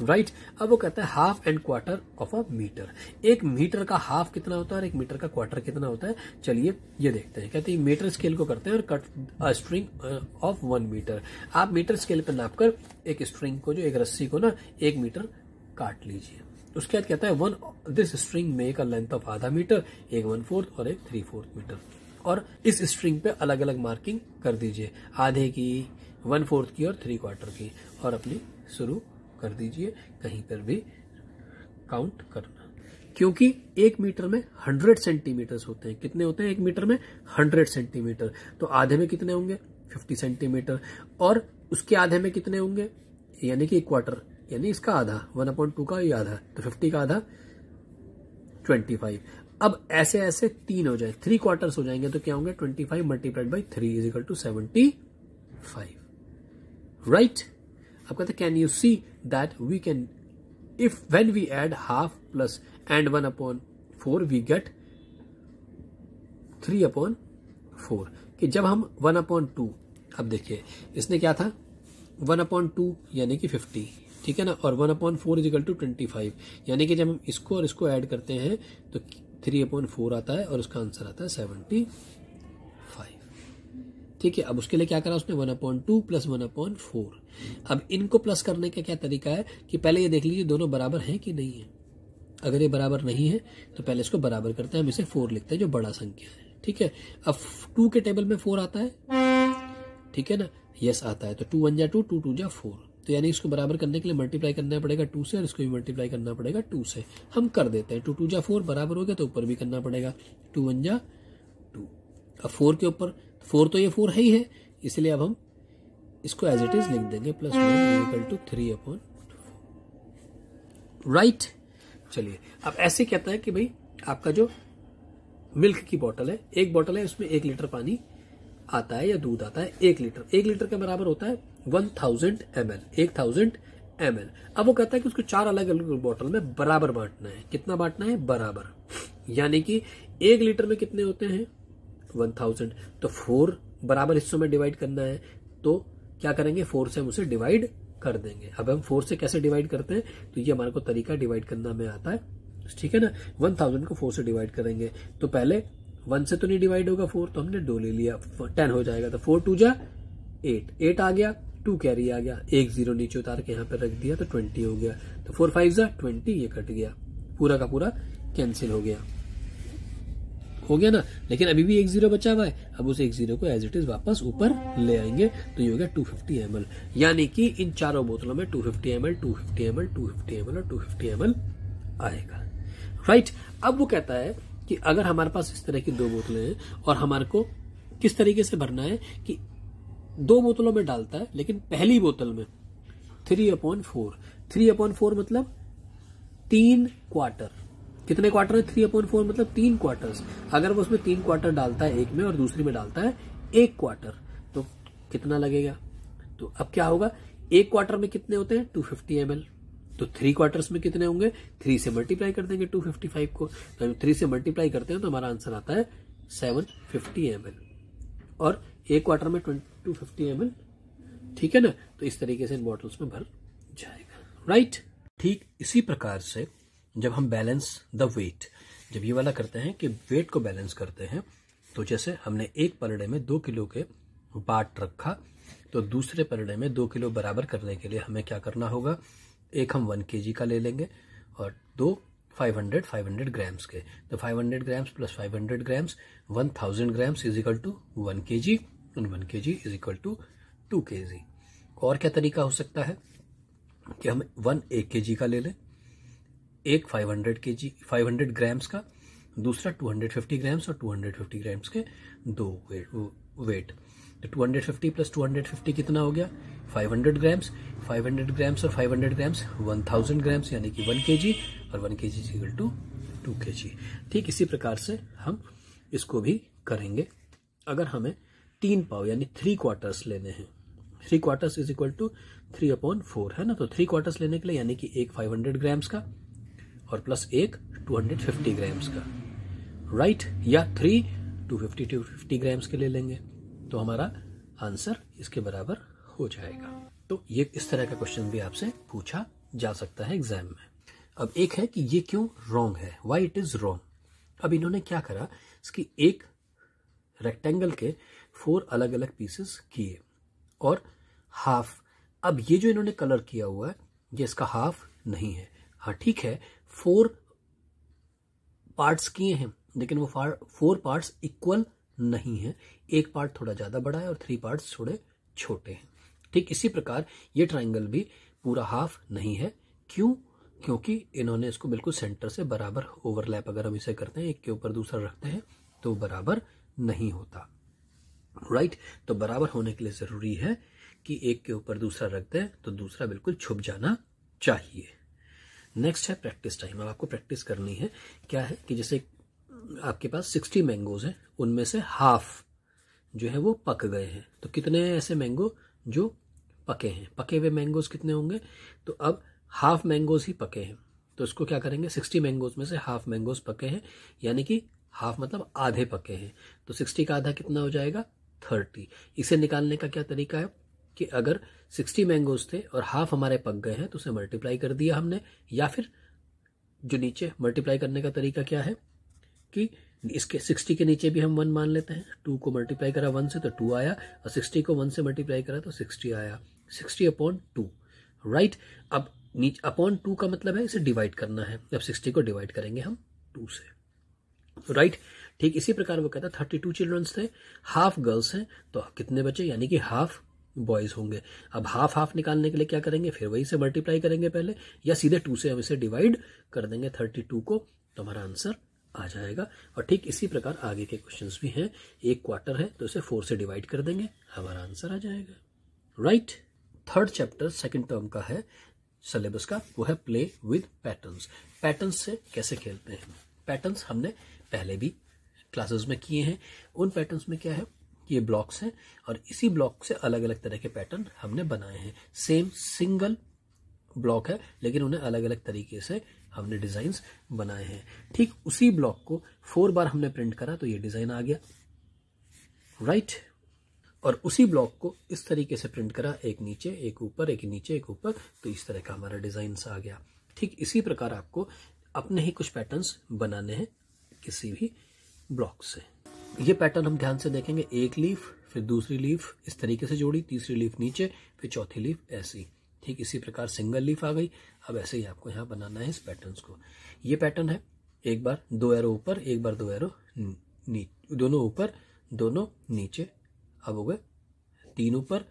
राइट right? अब वो कहता है half and quarter of a metre एक मीटर का हाफ कितना होता है और एक मीटर का क्वार्टर कितना होता है चलिए ये देखते हैं कहते हैं मीटर स्केल को करते हैं और cut a string of one metre आप मीटर स्केल पर नापकर एक स्ट्रिंग को जो एक रस्सी को ना एक मीटर काट लीजिए उसके बाद कहता है वन दिस स्ट्रिंग में एक लेंथ ऑफ आधा मीटर एक वन फोर्थ और एक थ्री फोर्थ मीटर और इस स्ट्रिंग पे अलग अलग मार्किंग कर दीजिए आधे की वन फोर्थ की और थ्री क्वार्टर की और अपनी शुरू कर दीजिए कहीं पर भी काउंट करना क्योंकि एक मीटर में हंड्रेड सेंटीमीटर होते हैं कितने होते हैं एक मीटर में हंड्रेड सेंटीमीटर तो आधे में कितने होंगे फिफ्टी सेंटीमीटर और उसके आधे में कितने होंगे यानी कि एक क्वार्टर यानी इसका आधा वन अपॉइंट टू का ही आधा तो फिफ्टी का आधा ट्वेंटी फाइव अब ऐसे ऐसे तीन हो जाए थ्री क्वार्टर हो जाएंगे तो क्या होंगे twenty five multiplied by three is equal to seventy five right अब कहते can you see that we can if when we add half plus and one upon four we get three upon four कि जब हम one upon to अब देखिए इसने क्या था वन अपॉन टू यानी कि फिफ्टी ठीक है ना और one upon four equal to twenty five यानी कि जब हम इसको और इसको ऐड करते हैं तो थ्री अपॉइंट फोर आता है और उसका आंसर आता है सेवनटी फाइव ठीक है अब उसके लिए क्या करा उसने one upon two plus one upon four अब इनको प्लस करने का क्या तरीका है कि पहले ये देख लीजिए दोनों बराबर हैं कि नहीं है अगर ये बराबर नहीं है तो पहले इसको बराबर करते हैं हम इसे फोर लिखते हैं जो बड़ा संख्या है ठीक है अब टू के टेबल में फोर आता है ठीक है ना यस आता है तो टू वन जा टू टू टू जा फोर तो यानी इसको बराबर करने के लिए मल्टीप्लाई करना पड़ेगा टू से और इसको भी मल्टीप्लाई करना पड़ेगा टू से हम कर देते हैं टू टू जा फोर बराबर हो गया तो ऊपर भी करना पड़ेगा टू वन जा टू अब फोर के ऊपर फोर तो ये फोर है ही है इसलिए अब हम इसको एज इट इज लिख देंगे plus one two three upon right चलिए अब ऐसे कहता है कि भाई आपका जो मिल्क की बॉटल है एक बॉटल है उसमें एक लीटर पानी आता है या दूध आता है एक लीटर एक लीटर के बराबर होता है वन थाउजेंड एम एल एक थाउजेंड एम एल अब वो कहता है कि उसको चार अलग अलग बॉटल में बराबर बांटना है कितना बांटना है बराबर यानी कि एक लीटर में कितने होते हैं वन थाउजेंड तो फोर बराबर हिस्सों में डिवाइड करना है तो क्या करेंगे फोर से हम उसे डिवाइड कर देंगे अब हम फोर से कैसे डिवाइड करते हैं तो ये हमारे को तरीका डिवाइड करना में आता है ठीक है ना वन थाउजेंड को फोर से डिवाइड करेंगे तो पहले वन से तो नहीं डिवाइड होगा फोर तो हमने दो ले लिया टेन हो जाएगा तो फोर टू जा एट एट आ गया टू कैरी आ गया एक जीरो नीचे उतार के यहाँ पर रख दिया तो ट्वेंटी हो गया तो फोर फाइव ज़ा ट्वेंटी ये कट गया पूरा का पूरा कैंसिल हो गया हो गया ना लेकिन अभी भी एक जीरो बचा हुआ है अब उस एक जीरो को एज इट इज वापस ऊपर ले आएंगे तो ये हो गया टू फिफ्टी एम एल यानी कि इन चारों बोतलों में two fifty M L two fifty M L two fifty M L और टू फिफ्टी एम एल आएगा राइट अब वो कहता है कि अगर हमारे पास इस तरह की दो बोतलें हैं और हमारे को किस तरीके से भरना है कि दो बोतलों में डालता है लेकिन पहली बोतल में three upon four three upon four मतलब तीन क्वार्टर कितने क्वार्टर है थ्री अपॉन फोर मतलब तीन क्वार्टर्स अगर वो उसमें तीन क्वार्टर डालता है एक में और दूसरी में डालता है एक क्वार्टर तो कितना लगेगा तो अब क्या होगा एक क्वार्टर में कितने होते हैं टू फिफ्टी एम तो थ्री क्वार्टर्स में कितने होंगे थ्री से मल्टीप्लाई कर देंगे टू फिफ्टी फाइव को तो थ्री से मल्टीप्लाई करते हैं तो हमारा आंसर आता है सेवन फिफ्टी एम एल और एक क्वार्टर में ट्वेंटी टू फिफ्टी एम ठीक है ना तो इस तरीके से इन बॉटल्स में भर जाएगा राइट ठीक इसी प्रकार से जब हम बैलेंस द वेट जब ये वाला करते हैं कि वेट को बैलेंस करते हैं तो जैसे हमने एक पलड़े में दो किलो के बाट रखा तो दूसरे पलड़े में दो किलो बराबर करने के लिए हमें क्या करना होगा एक हम वन के का ले लेंगे और दो 500 500 ग्राम्स के तो 500 grams plus 500 grams 1000 grams is equal to one K G and one K G is equal to two K G और क्या तरीका हो सकता है कि हम वन एक के जी का ले लें एक 500 के जी 500 ग्राम्स का दूसरा 250 ग्राम्स और 250 ग्राम्स के दो weight two hundred fifty plus 250 कितना हो गया 500 ग्राम्स 500 ग्राम्स और 500 ग्राम्स 1000 ग्राम्स यानी कि 1 केजी और 1 केजी जी इक्वल टू 2 केजी ठीक इसी प्रकार से हम इसको भी करेंगे अगर हमें तीन पाव यानी थ्री क्वार्टर्स लेने हैं three quarters is equal to three upon four है ना तो थ्री क्वार्टर्स लेने के लिए यानी कि एक 500 ग्राम्स का और प्लस एक 250 ग्राम्स का राइट right? या थ्री 250 250 ग्राम्स के ले लेंगे तो हमारा आंसर इसके बराबर हो जाएगा तो ये इस तरह का क्वेश्चन भी आपसे पूछा जा सकता है एग्जाम में अब एक है कि ये क्यों रॉन्ग है वाई इट इज रॉन्ग अब इन्होंने क्या करा इसकी एक रेक्टेंगल के फोर अलग अलग पीसेस किए और हाफ अब ये जो इन्होंने कलर किया हुआ है ये इसका हाफ नहीं है हाँ ठीक है फोर पार्ट्स किए हैं लेकिन वो फोर पार्ट्स इक्वल नहीं है एक पार्ट थोड़ा ज़्यादा बड़ा है और थ्री पार्ट्स थोड़े छोटे हैं ठीक इसी प्रकार ये ट्राइंगल भी पूरा हाफ नहीं है क्यों क्योंकि इन्होंने इसको बिल्कुल सेंटर से बराबर ओवरलैप अगर हम इसे करते हैं एक के ऊपर दूसरा रखते हैं तो बराबर नहीं होता राइट right? तो बराबर होने के लिए जरूरी है कि एक के ऊपर दूसरा रखते हैं तो दूसरा बिल्कुल छुप जाना चाहिए नेक्स्ट है प्रैक्टिस टाइम अब आपको प्रैक्टिस करनी है क्या है कि जैसे आपके पास सिक्सटी मैंगोज हैं उनमें से हाफ जो है वो पक गए हैं तो कितने ऐसे मैंगो जो पके हैं पके हुए मैंगोज कितने होंगे तो अब हाफ मैंगोज ही पके हैं तो इसको क्या करेंगे सिक्सटी मैंगोज में से हाफ मैंगोज पके हैं यानी कि हाफ मतलब आधे पके हैं तो सिक्सटी का आधा कितना हो जाएगा थर्टी इसे निकालने का क्या तरीका है कि अगर सिक्सटी मैंगोज थे और हाफ हमारे पक गए हैं तो उसे मल्टीप्लाई कर दिया हमने या फिर जो नीचे मल्टीप्लाई करने का तरीका क्या है कि इसके सिक्सटी के नीचे भी हम वन मान लेते हैं टू को मल्टीप्लाई करा वन से तो टू आया और सिक्सटी को वन से मल्टीप्लाई करा तो सिक्सटी आया सिक्सटी अपॉन टू राइट अब नीचे अपॉन टू का मतलब है इसे डिवाइड करना है अब सिक्सटी को डिवाइड करेंगे हम टू से राइट right? ठीक इसी प्रकार वो कहता थर्टी टू चिल्ड्रंस थे हाफ गर्ल्स हैं तो कितने बचे यानी कि हाफ बॉयज होंगे अब हाफ हाफ निकालने के लिए क्या करेंगे फिर वही से मल्टीप्लाई करेंगे पहले या सीधे टू से हम इसे डिवाइड कर देंगे थर्टी टू को तो हमारा आंसर आ जाएगा और ठीक इसी प्रकार आगे के क्वेश्चन भी हैं एक क्वार्टर है तो इसे फोर से डिवाइड कर देंगे हमारा आंसर आ जाएगा right right? Third chapter second term का है सिलेबस का वो है प्ले विद पैटर्न्स पैटर्न्स से कैसे खेलते हैं पैटर्न्स हमने पहले भी क्लासेस में किए हैं उन पैटर्न्स में क्या है ये ब्लॉक्स हैं और इसी ब्लॉक से अलग अलग तरह के पैटर्न हमने बनाए हैं सेम सिंगल ब्लॉक है लेकिन उन्हें अलग अलग तरीके से हमने डिजाइन बनाए हैं ठीक उसी ब्लॉक को फोर बार हमने प्रिंट करा तो ये डिजाइन आ गया राइट right? और उसी ब्लॉक को इस तरीके से प्रिंट करा एक नीचे एक ऊपर एक नीचे एक ऊपर तो इस तरह का हमारा डिज़ाइन आ गया ठीक इसी प्रकार आपको अपने ही कुछ पैटर्न्स बनाने हैं किसी भी ब्लॉक से ये पैटर्न हम ध्यान से देखेंगे एक लीफ फिर दूसरी लीफ इस तरीके से जोड़ी तीसरी लीफ नीचे फिर चौथी लीफ ऐसी ठीक इसी प्रकार सिंगल लीफ आ गई अब ऐसे ही आपको यहाँ बनाना है इस पैटर्न को ये पैटर्न है एक बार दो एरो ऊपर एक बार दो एरो नी दोनों ऊपर दोनों नीचे अब हो गए तीन ऊपर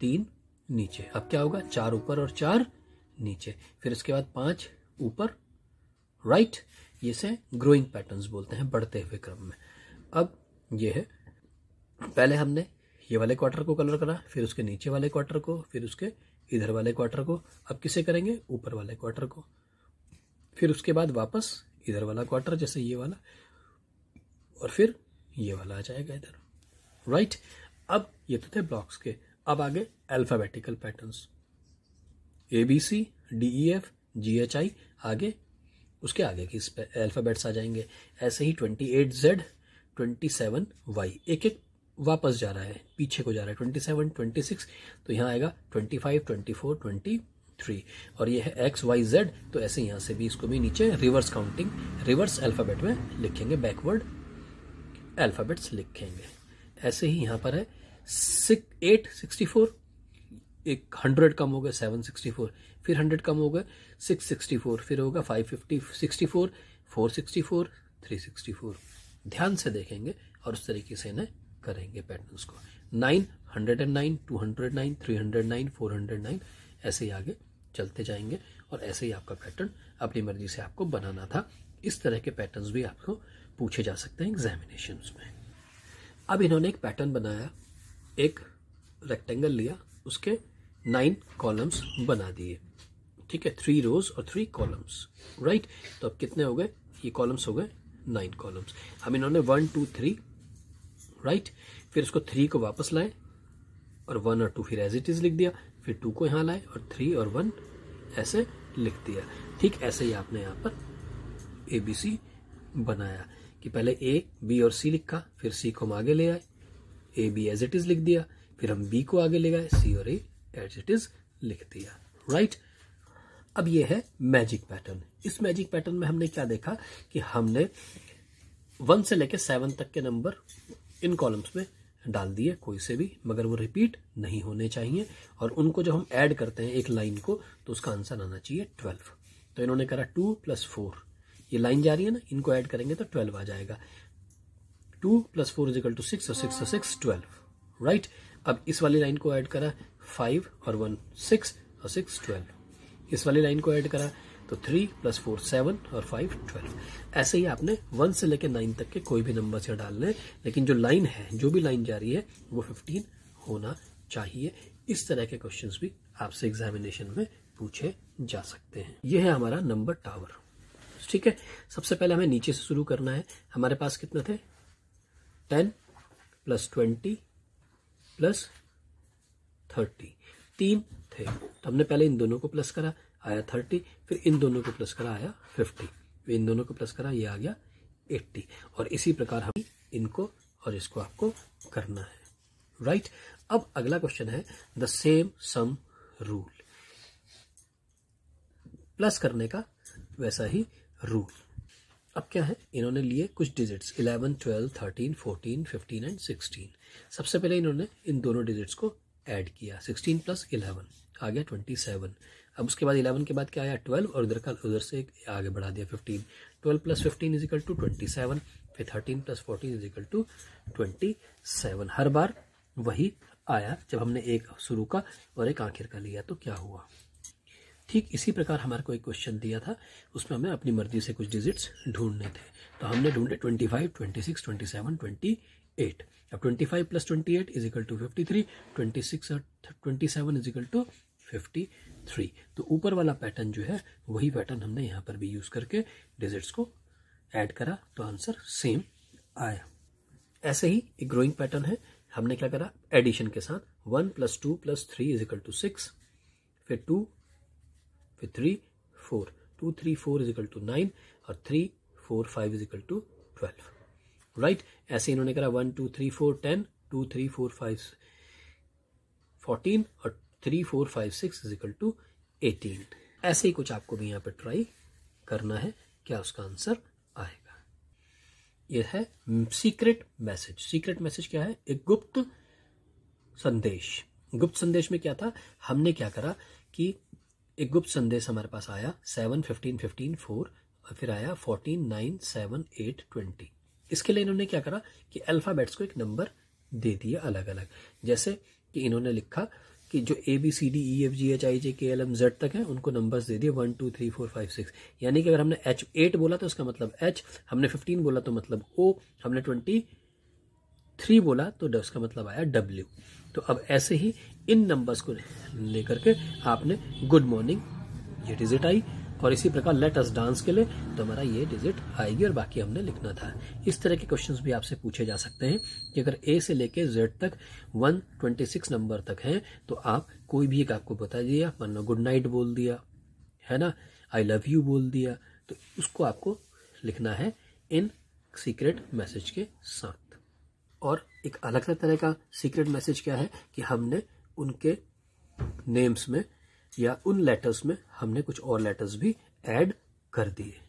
तीन नीचे अब क्या होगा चार ऊपर और चार नीचे फिर उसके बाद पांच ऊपर राइट ये से ग्रोइंग पैटर्न्स बोलते हैं बढ़ते हुए क्रम में अब ये है पहले हमने ये वाले क्वार्टर को कलर करा फिर उसके नीचे वाले क्वार्टर को फिर उसके इधर वाले क्वार्टर को अब किसे करेंगे ऊपर वाले क्वार्टर को फिर उसके बाद वापस इधर वाला क्वार्टर जैसे ये वाला और फिर ये वाला आ जाएगा इधर राइट right? अब ये तो थे ब्लॉक्स के अब आगे alphabetical patterns A B C D E F G H I आगे उसके आगे की अल्फ़ाबेट्स आ जाएंगे ऐसे ही twenty eight Z twenty seven Y एक एक वापस जा रहा है पीछे को जा रहा है ट्वेंटी सेवन ट्वेंटी सिक्स तो यहाँ आएगा twenty five twenty four twenty three और ये है एक्स वाई जेड तो ऐसे यहाँ से भी इसको भी नीचे रिवर्स काउंटिंग रिवर्स अल्फ़ाबेट में लिखेंगे बैकवर्ड अल्फ़ाबेट्स लिखेंगे ऐसे ही यहाँ पर है एट सिक्सटी फोर एक हंड्रेड कम हो गया सेवन सिक्सटी फोर फिर हंड्रेड कम हो गया सिक्स सिक्सटी फोर फिर होगा five fifty sixty four four sixty four three sixty four ध्यान से देखेंगे और उस तरीके से इन्हें करेंगे पैटर्न्स को nine hundred and nine two hundred nine three hundred nine four hundred nine ऐसे ही आगे चलते जाएंगे और ऐसे ही आपका पैटर्न अपनी मर्जी से आपको बनाना था इस तरह के पैटर्न्स भी आपको पूछे जा सकते हैं एग्जामिनेशन में अब इन्होंने एक पैटर्न बनाया एक रेक्टेंगल लिया उसके नाइन कॉलम्स बना दिए ठीक है थ्री रोज और थ्री कॉलम्स राइट तो अब कितने हो गए ये कॉलम्स हो गए नाइन कॉलम्स अब इन्होंने वन टू थ्री राइट फिर इसको थ्री को वापस लाए और वन और टू फिर एज इट इज लिख दिया फिर टू को यहां लाए और थ्री और वन ऐसे लिख दिया ठीक ऐसे ही आपने यहां पर ए बी सी बनाया कि पहले ए बी और सी लिखा फिर सी को हम आगे ले आए A B as it is लिख दिया फिर हम बी को आगे ले गए सी और ए एज इट इज लिख दिया राइट right? अब ये है मैजिक पैटर्न इस मैजिक पैटर्न में हमने क्या देखा कि हमने वन से लेकर सेवन तक के नंबर इन कॉलम्स में डाल दिए कोई से भी मगर वो रिपीट नहीं होने चाहिए और उनको जब हम ऐड करते हैं एक लाइन को तो उसका आंसर आना चाहिए ट्वेल्व तो इन्होंने करा टू प्लस फोर ये लाइन जा रही है ना इनको ऐड करेंगे तो ट्वेल्व आ जाएगा two plus four is equal to six और सिक्स और सिक्स ट्वेल्व राइट अब इस वाली लाइन को ऐड करा फाइव और वन सिक्स और सिक्स ट्वेल्व इस वाली लाइन को ऐड करा तो थ्री प्लस फोर सेवन और फाइव ट्वेल्व ऐसे ही आपने वन से लेकर नाइन तक के कोई भी नंबर से डालने लेकिन जो लाइन है जो भी लाइन जा रही है वो फिफ्टीन होना चाहिए इस तरह के क्वेश्चन भी आपसे एग्जामिनेशन में पूछे जा सकते हैं ये है हमारा नंबर टावर ठीक है सबसे पहले हमें नीचे से शुरू करना है हमारे पास कितने थे ten plus twenty plus thirty तीन थे तो हमने पहले इन दोनों को प्लस करा आया थर्टी फिर इन दोनों को प्लस करा आया फिफ्टी फिर इन दोनों को प्लस करा ये आ गया एट्टी और इसी प्रकार हम इनको और इसको आपको करना है राइट right? अब अगला क्वेश्चन है the same sum rule plus करने का वैसा ही रूल अब क्या है इन्होंने लिए कुछ डिजिट्स 11, 12, 13, 14, 15 एंड 16 सबसे पहले इन्होंने इन दोनों डिजिट्स को ऐड किया 16 प्लस 11 आ गया 27 अब उसके बाद 11 के बाद क्या आया 12 और उधर का उधर से आगे बढ़ा दिया 15 12 plus fifteen is equal to twenty seven फिर thirteen plus fourteen is equal to twenty seven हर बार वही आया जब हमने एक शुरू का और एक आखिर का लिया तो क्या हुआ ठीक इसी प्रकार हमारे को एक क्वेश्चन दिया था उसमें हमें अपनी मर्जी से कुछ डिजिट्स ढूंढने थे तो हमने ढूंढे twenty five twenty six twenty seven twenty eight अब twenty five plus twenty eight is equal to fifty three twenty six और twenty seven is equal to fifty three तो ऊपर वाला पैटर्न जो है वही पैटर्न हमने यहाँ पर भी यूज़ करके डिजिट्स को ऐड करा तो आंसर सेम आया ऐसे ही एक ग्रोइंग पैटर्न है हमने क्या करा एडिशन के साथ one plus two plus three is equal to six फिर टू फिर three four two three four is equal to nine और three four five is equal to twelve right ऐसे इन्होंने करा one two three four ten two three four five fourteen और three four five six is equal to eighteen ऐसे ही कुछ आपको भी यहाँ पे ट्राई करना है क्या उसका आंसर आएगा यह है सीक्रेट मैसेज सीक्रेट मैसेज क्या है एक गुप्त संदेश गुप्त संदेश में क्या था हमने क्या करा कि एक गुप्त संदेश हमारे पास आया सेवन फिफ्टीन फिफ्टीन फोर और फिर आया fourteen nine seven eight twenty इसके लिए इन्होंने क्या करा कि अल्फ़ाबेट्स को एक नंबर दे दिए अलग अलग जैसे कि इन्होंने लिखा कि जो A B C D E F G H I J K L M Z तक है उनको नंबर्स दे दिए one two three four five six यानी कि अगर हमने एच एट बोला तो उसका मतलब एच हमने फिफ्टीन बोला तो मतलब ओ हमने ट्वेंटी थ्री बोला तो उसका मतलब आया डब्ल्यू तो अब ऐसे ही इन नंबर्स को लेकर के आपने गुड मॉर्निंग ये डिजिट आई और इसी प्रकार लेट अस डांस के लिए तो हमारा ये डिजिट आएगी और बाकी हमने लिखना था इस तरह के क्वेश्चंस भी आपसे पूछे जा सकते हैं कि अगर ए से लेके जेड तक 126 नंबर तक हैं तो आप कोई भी एक आपको बता दिया मान लो गुड नाइट बोल दिया है ना आई लव यू बोल दिया तो उसको आपको लिखना है इन सीक्रेट मैसेज के साथ और एक अलग तरह का सीक्रेट मैसेज क्या है कि हमने उनके नेम्स में या उन लेटर्स में हमने कुछ और लेटर्स भी ऐड कर दिए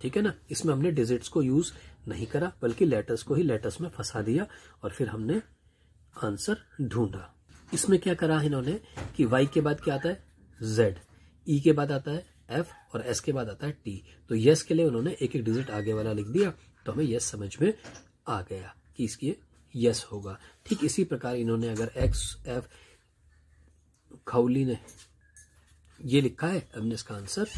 ठीक है ना इसमें हमने डिजिट्स को यूज नहीं करा बल्कि लेटर्स को ही लेटर्स में फंसा दिया और फिर हमने आंसर ढूंढा इसमें क्या करा इन्होंने कि वाई के बाद क्या आता है जेड ई e के बाद आता है एफ और एस के बाद आता है टी तो यस के लिए उन्होंने एक एक डिजिट आगे वाला लिख दिया तो हमें यस समझ में आ गया कि इसकी यस होगा ठीक इसी प्रकार इन्होंने अगर एक्स एफ खाउली ने ये लिखा है हमने इसका आंसर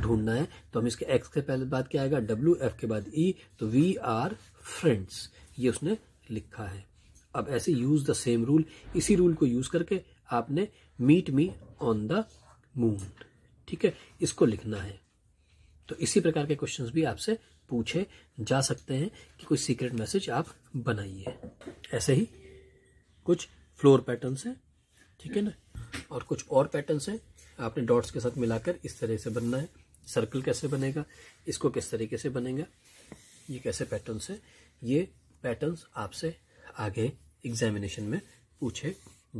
ढूंढना है तो हम इसके एक्स के पहले बात क्या आएगा डब्ल्यू एफ के बाद ई e, तो वी आर फ्रेंड्स ये उसने लिखा है अब ऐसे यूज द सेम रूल इसी रूल को यूज करके आपने meet me on the moon ठीक है इसको लिखना है तो इसी प्रकार के क्वेश्चंस भी आपसे पूछे जा सकते हैं कि कोई सीक्रेट मैसेज आप बनाइए ऐसे ही कुछ फ्लोर पैटर्न हैं ठीक है ना और कुछ और पैटर्न हैं आपने डॉट्स के साथ मिलाकर इस तरह से बनना है सर्कल कैसे बनेगा इसको किस तरीके से बनेगा ये कैसे पैटर्न्स हैं ये पैटर्न्स आपसे आगे एग्जामिनेशन में पूछे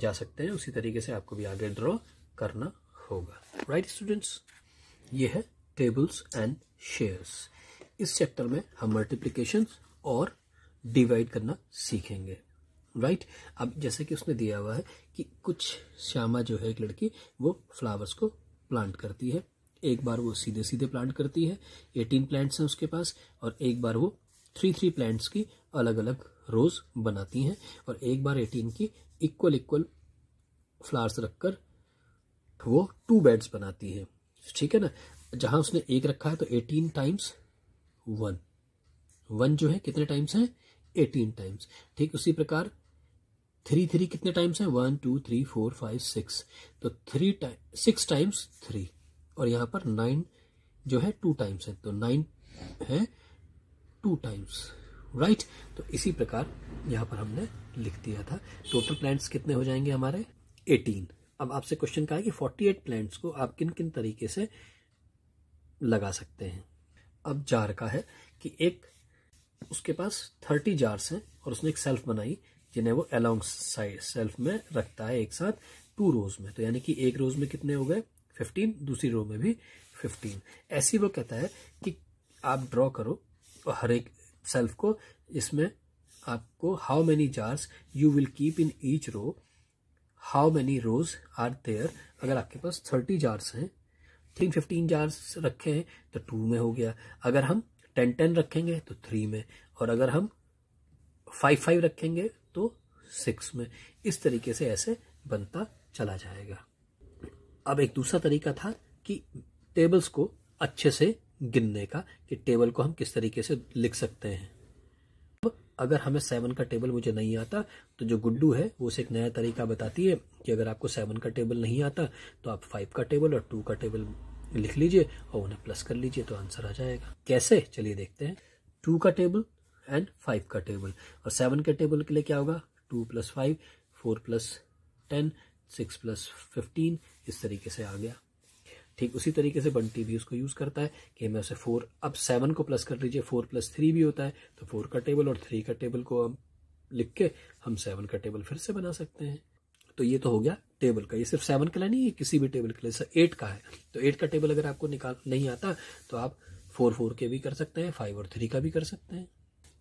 जा सकते हैं उसी तरीके से आपको भी आगे ड्रॉ करना होगा राइट right, स्टूडेंट्स ये है टेबल्स एंड शेयर्स इस चैप्टर में हम मल्टीप्लीकेशन और डिवाइड करना सीखेंगे राइट right? अब जैसे कि उसने दिया हुआ है कि कुछ श्यामा जो है एक लड़की वो फ्लावर्स को प्लांट करती है एक बार वो सीधे सीधे प्लांट करती है एटीन प्लांट्स हैं उसके पास और एक बार वो थ्री थ्री प्लांट्स की अलग अलग रोज बनाती हैं और एक बार एटीन की इक्वल इक्वल फ्लावर्स रखकर वो टू बेड्स बनाती है ठीक है ना जहाँ उसने एक रखा है तो एटीन टाइम्स वन वन जो है कितने टाइम्स है एटीन टाइम्स ठीक उसी प्रकार थ्री थ्री कितने टाइम्स है one two three four five six तो three time six times three और यहां पर नाइन जो है टू टाइम्स है तो नाइन है टू टाइम्स राइट तो इसी प्रकार यहां पर हमने लिख दिया था टोटल प्लांट्स कितने हो जाएंगे हमारे एटीन अब आपसे क्वेश्चन कहा कि फोर्टी एट प्लांट्स को आप किन किन तरीके से लगा सकते हैं अब जार का है कि एक उसके पास थर्टी जार्स हैं और उसने एक सेल्फ बनाई जिन्हें वो अलोंग साइड सेल्फ में रखता है एक साथ टू रोज में तो यानी कि एक रोज में कितने हो गए फिफ्टीन दूसरी रो में भी फिफ्टीन ऐसी वो कहता है कि आप ड्रॉ करो और हर एक सेल्फ को इसमें आपको how many jars you will keep in each row how many rows are there अगर आपके पास थर्टी जार्स हैं थ्री फिफ्टीन जार्स रखे हैं तो टू में हो गया अगर हम टेन टेन रखेंगे तो थ्री में और अगर हम फाइव फाइव रखेंगे तो सिक्स में इस तरीके से ऐसे बनता चला जाएगा अब एक दूसरा तरीका था कि टेबल्स को अच्छे से गिनने का कि टेबल को हम किस तरीके से लिख सकते हैं अगर हमें सेवन का टेबल मुझे नहीं आता तो जो गुड्डू है वो उसे एक नया तरीका बताती है कि अगर आपको सेवन का टेबल नहीं आता तो आप फाइव का टेबल और टू का टेबल लिख लीजिए और उन्हें प्लस कर लीजिए तो आंसर आ जाएगा कैसे चलिए देखते हैं टू का टेबल एंड फाइव का टेबल और सेवन के टेबल के लिए क्या होगा two plus five four plus ten six plus fifteen इस तरीके से आ गया ठीक उसी तरीके से बंटी भी उसको यूज़ करता है कि मैं उसे फोर अब सेवन को प्लस कर लीजिए फोर प्लस थ्री भी होता है तो फोर का टेबल और थ्री का टेबल को हम लिख के हम सेवन का टेबल फिर से बना सकते हैं तो ये तो हो गया टेबल का ये सिर्फ सेवन के लिए नहीं है किसी भी टेबल के लिए सर एट का है तो एट का टेबल अगर आपको निकाल नहीं आता तो आप फोर फोर के भी कर सकते हैं फाइव और थ्री का भी कर सकते हैं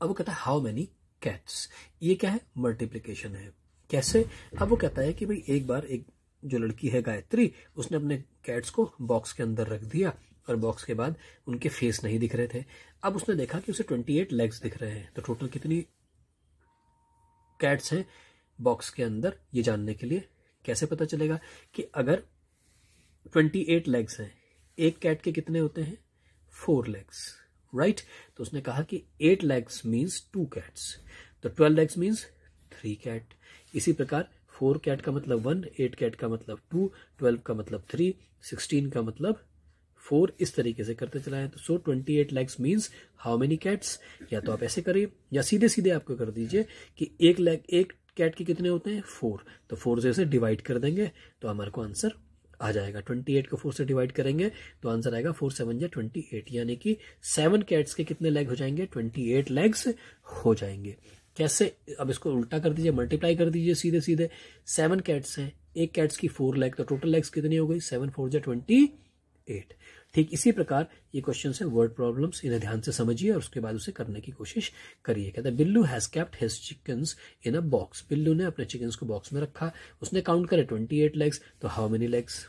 अब वो कहता है हाउ मैनी कैट्स ये क्या है मल्टीप्लीकेशन है कैसे अब वो कहता है कि भाई एक बार एक जो लड़की है गायत्री उसने अपने कैट्स को बॉक्स के अंदर रख दिया और बॉक्स के बाद उनके फेस नहीं दिख रहे थे अब उसने देखा कि उसे ट्वेंटी एट लेग्स दिख रहे हैं तो टोटल कितनी कैट्स हैं बॉक्स के अंदर ये जानने के लिए कैसे पता चलेगा कि अगर ट्वेंटी एट लेग्स हैं एक कैट के कितने होते हैं फोर लेग्स राइट तो उसने कहा कि eight legs means two cats तो twelve legs means three cat इसी प्रकार फोर कैट का मतलब वन एट कैट का मतलब टू ट्वेल्व का मतलब थ्री सिक्सटीन का मतलब फोर इस तरीके से करते चलाएं तो so twenty eight legs means how many cats या तो आप ऐसे करिए या सीधे सीधे आपको कर दीजिए कि एक लैक एक कैट के कितने होते हैं फोर तो फोर से इसे डिवाइड कर देंगे तो हमारे को आंसर आ जाएगा ट्वेंटी एट को फोर से डिवाइड करेंगे तो आंसर आएगा फोर सेवन या ट्वेंटी एट यानी कि सेवन कैट्स के कितने लैग हो जाएंगे ट्वेंटी एट लैग्स हो जाएंगे कैसे अब इसको उल्टा कर दीजिए मल्टीप्लाई कर दीजिए सीधे सीधे सेवन कैट्स हैं एक कैट्स की फोर लेग तो टोटल लैक्स कितनी हो गई सेवन फोर जो ट्वेंटी एट ठीक इसी प्रकार ये क्वेश्चन है वर्ड प्रॉब्लम्स इन्हें ध्यान से समझिए और उसके बाद उसे करने की कोशिश करिए कहते हैं Billu has kept his chickens in a box Billu ने अपने चिकन्स को बॉक्स में रखा उसने काउंट करे ट्वेंटी एट लेग्स तो how many legs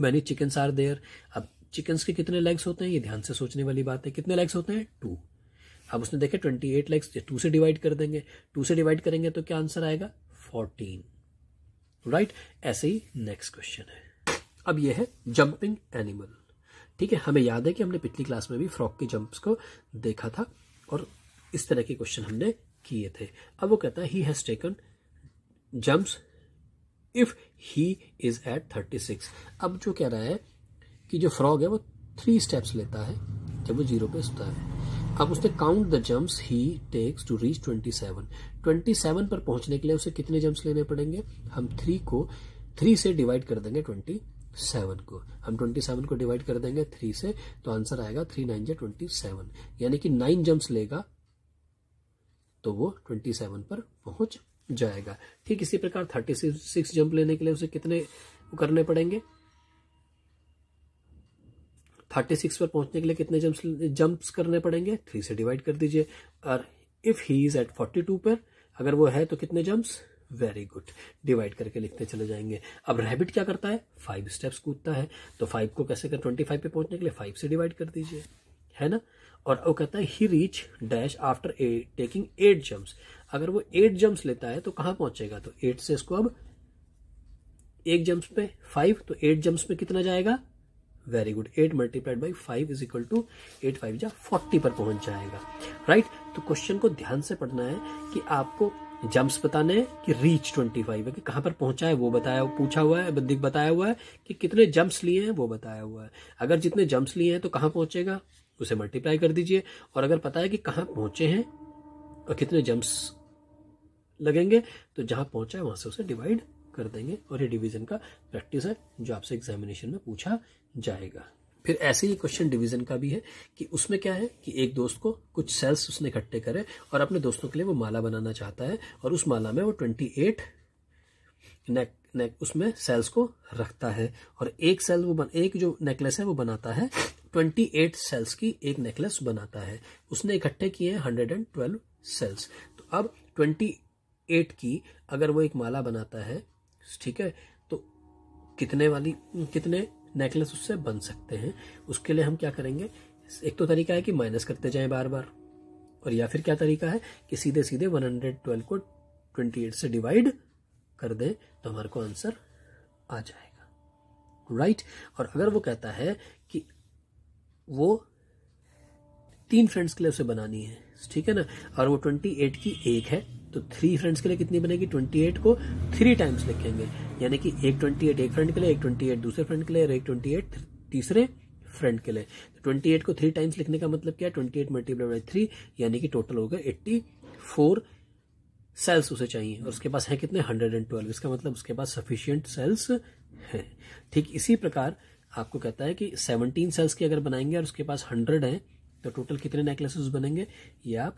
many chickens are there अब चिकन्स के कितने लेग्स होते हैं ये ध्यान से सोचने वाली बात है कितने लेग्स होते हैं टू अब उसने देखा ट्वेंटी एट लैक्स टू से डिवाइड कर देंगे टू से डिवाइड करेंगे तो क्या आंसर आएगा फोर्टीन राइट right? ऐसे ही नेक्स्ट क्वेश्चन है अब यह है जंपिंग एनिमल ठीक है हमें याद है कि हमने पिछली क्लास में भी फ्रॉक के जंप्स को देखा था और इस तरह के क्वेश्चन हमने किए थे अब वो कहता है he has taken jumps if he is at thirty six अब जो कह रहा है कि जो फ्रॉग है वो थ्री स्टेप्स लेता है जब वो जीरो पे सुता है अब उसने count the jumps he takes to reach 27 27 पर पहुंचने के लिए उसे कितने जम्प्स लेने पड़ेंगे हम थ्री को थ्री से डिवाइड कर देंगे 27 को हम 27 को डिवाइड कर देंगे थ्री से तो आंसर आएगा थ्री नाइन जे ट्वेंटी यानी कि नाइन जम्प्स लेगा तो वो 27 पर पहुंच जाएगा ठीक इसी प्रकार 36 सिक्स जम्प लेने के लिए उसे कितने करने पड़ेंगे थर्टी सिक्स पर पहुंचने के लिए कितने जम्प्स जंप्स करने पड़ेंगे थ्री से डिवाइड कर दीजिए और if he is at forty two पर अगर वो है तो कितने जम्प्स वेरी गुड डिवाइड करके लिखते चले जाएंगे अब रैबिट क्या करता है फाइव स्टेप्स कूदता है तो फाइव को कैसे कर ट्वेंटी फाइव पे पहुंचने के लिए फाइव से डिवाइड कर दीजिए है ना और वो कहता है he reach dash after eight taking eight jumps अगर वो एट जम्प्स लेता है तो कहां पहुंचेगा तो एट से इसको अब एक जम्प्स पे फाइव तो एट जम्प्स में कितना जाएगा very good eight multiplied by five is equal to eight five जा फोर्टी पर पहुंच जाएगा राइट right? तो क्वेश्चन को ध्यान से पढ़ना है कि आपको जम्प्स बताने हैं कि रीच ट्वेंटी फाइव है कि कहाँ पर पहुंचा है वो बताया पूछा हुआ है बद्दिक बताया हुआ है कि कितने जम्प्स लिए हैं वो बताया हुआ है अगर जितने जम्प्स लिए हैं तो कहाँ पहुंचेगा उसे मल्टीप्लाई कर दीजिए और अगर पता है कि कहाँ पहुंचे हैं और कितने जम्प्स लगेंगे तो जहां पहुंचा है वहां से उसे डिवाइड कर देंगे और ये डिवीजन का प्रैक्टिस है जो आपसे एग्जामिनेशन में पूछा जाएगा फिर ऐसे ही क्वेश्चन डिवीजन का भी है कि उसमें क्या है कि एक दोस्त को कुछ सेल्स उसने इकट्ठे करे और अपने दोस्तों के लिए वो माला बनाना चाहता है और उस माला में वो ट्वेंटी एट नेक नेक उसमें सेल्स को रखता है और एक सेल वो बन एक जो नेकलेस है वो बनाता है ट्वेंटी एट सेल्स की एक नेकलेस बनाता है उसने इकट्ठे किए हैं हंड्रेड एंड ट्वेल्व सेल्स तो अब ट्वेंटी एट की अगर वो एक माला बनाता है ठीक है तो कितने वाली कितने नेकलेस उससे बन सकते हैं उसके लिए हम क्या करेंगे एक तो तरीका है कि माइनस करते जाएं बार बार और या फिर क्या तरीका है कि सीधे सीधे 112 को 28 से डिवाइड कर दें तो हमारे को आंसर आ जाएगा राइट और अगर वो कहता है कि वो तीन फ्रेंड्स के लिए उसे बनानी है ठीक है ना और वो 28 की एक है तो थ्री फ्रेंड्स के लिए कितनी बनेगी ट्वेंटी एट को थ्री टाइम्स लिखेंगे यानी कि एक ट्वेंटी एट एक फ्रेंड के लिए एक ट्वेंटी एट दूसरे फ्रेंड के लिए और एक ट्वेंटी एट तीसरे फ्रेंड के लिए ट्वेंटी तो एट को थ्री टाइम्स लिखने का मतलब क्या twenty eight multiply by three यानी कि टोटल होगा एट्टी फोर सेल्स उसे चाहिए और उसके पास है कितने हंड्रेड एंड ट्वेल्व इसका मतलब उसके पास सफिशियंट सेल्स है ठीक इसी प्रकार आपको कहता है कि सेवनटीन सेल्स की अगर बनाएंगे और उसके पास हंड्रेड है तो टोटल कितने नेकलेसेस बनेंगे ये आप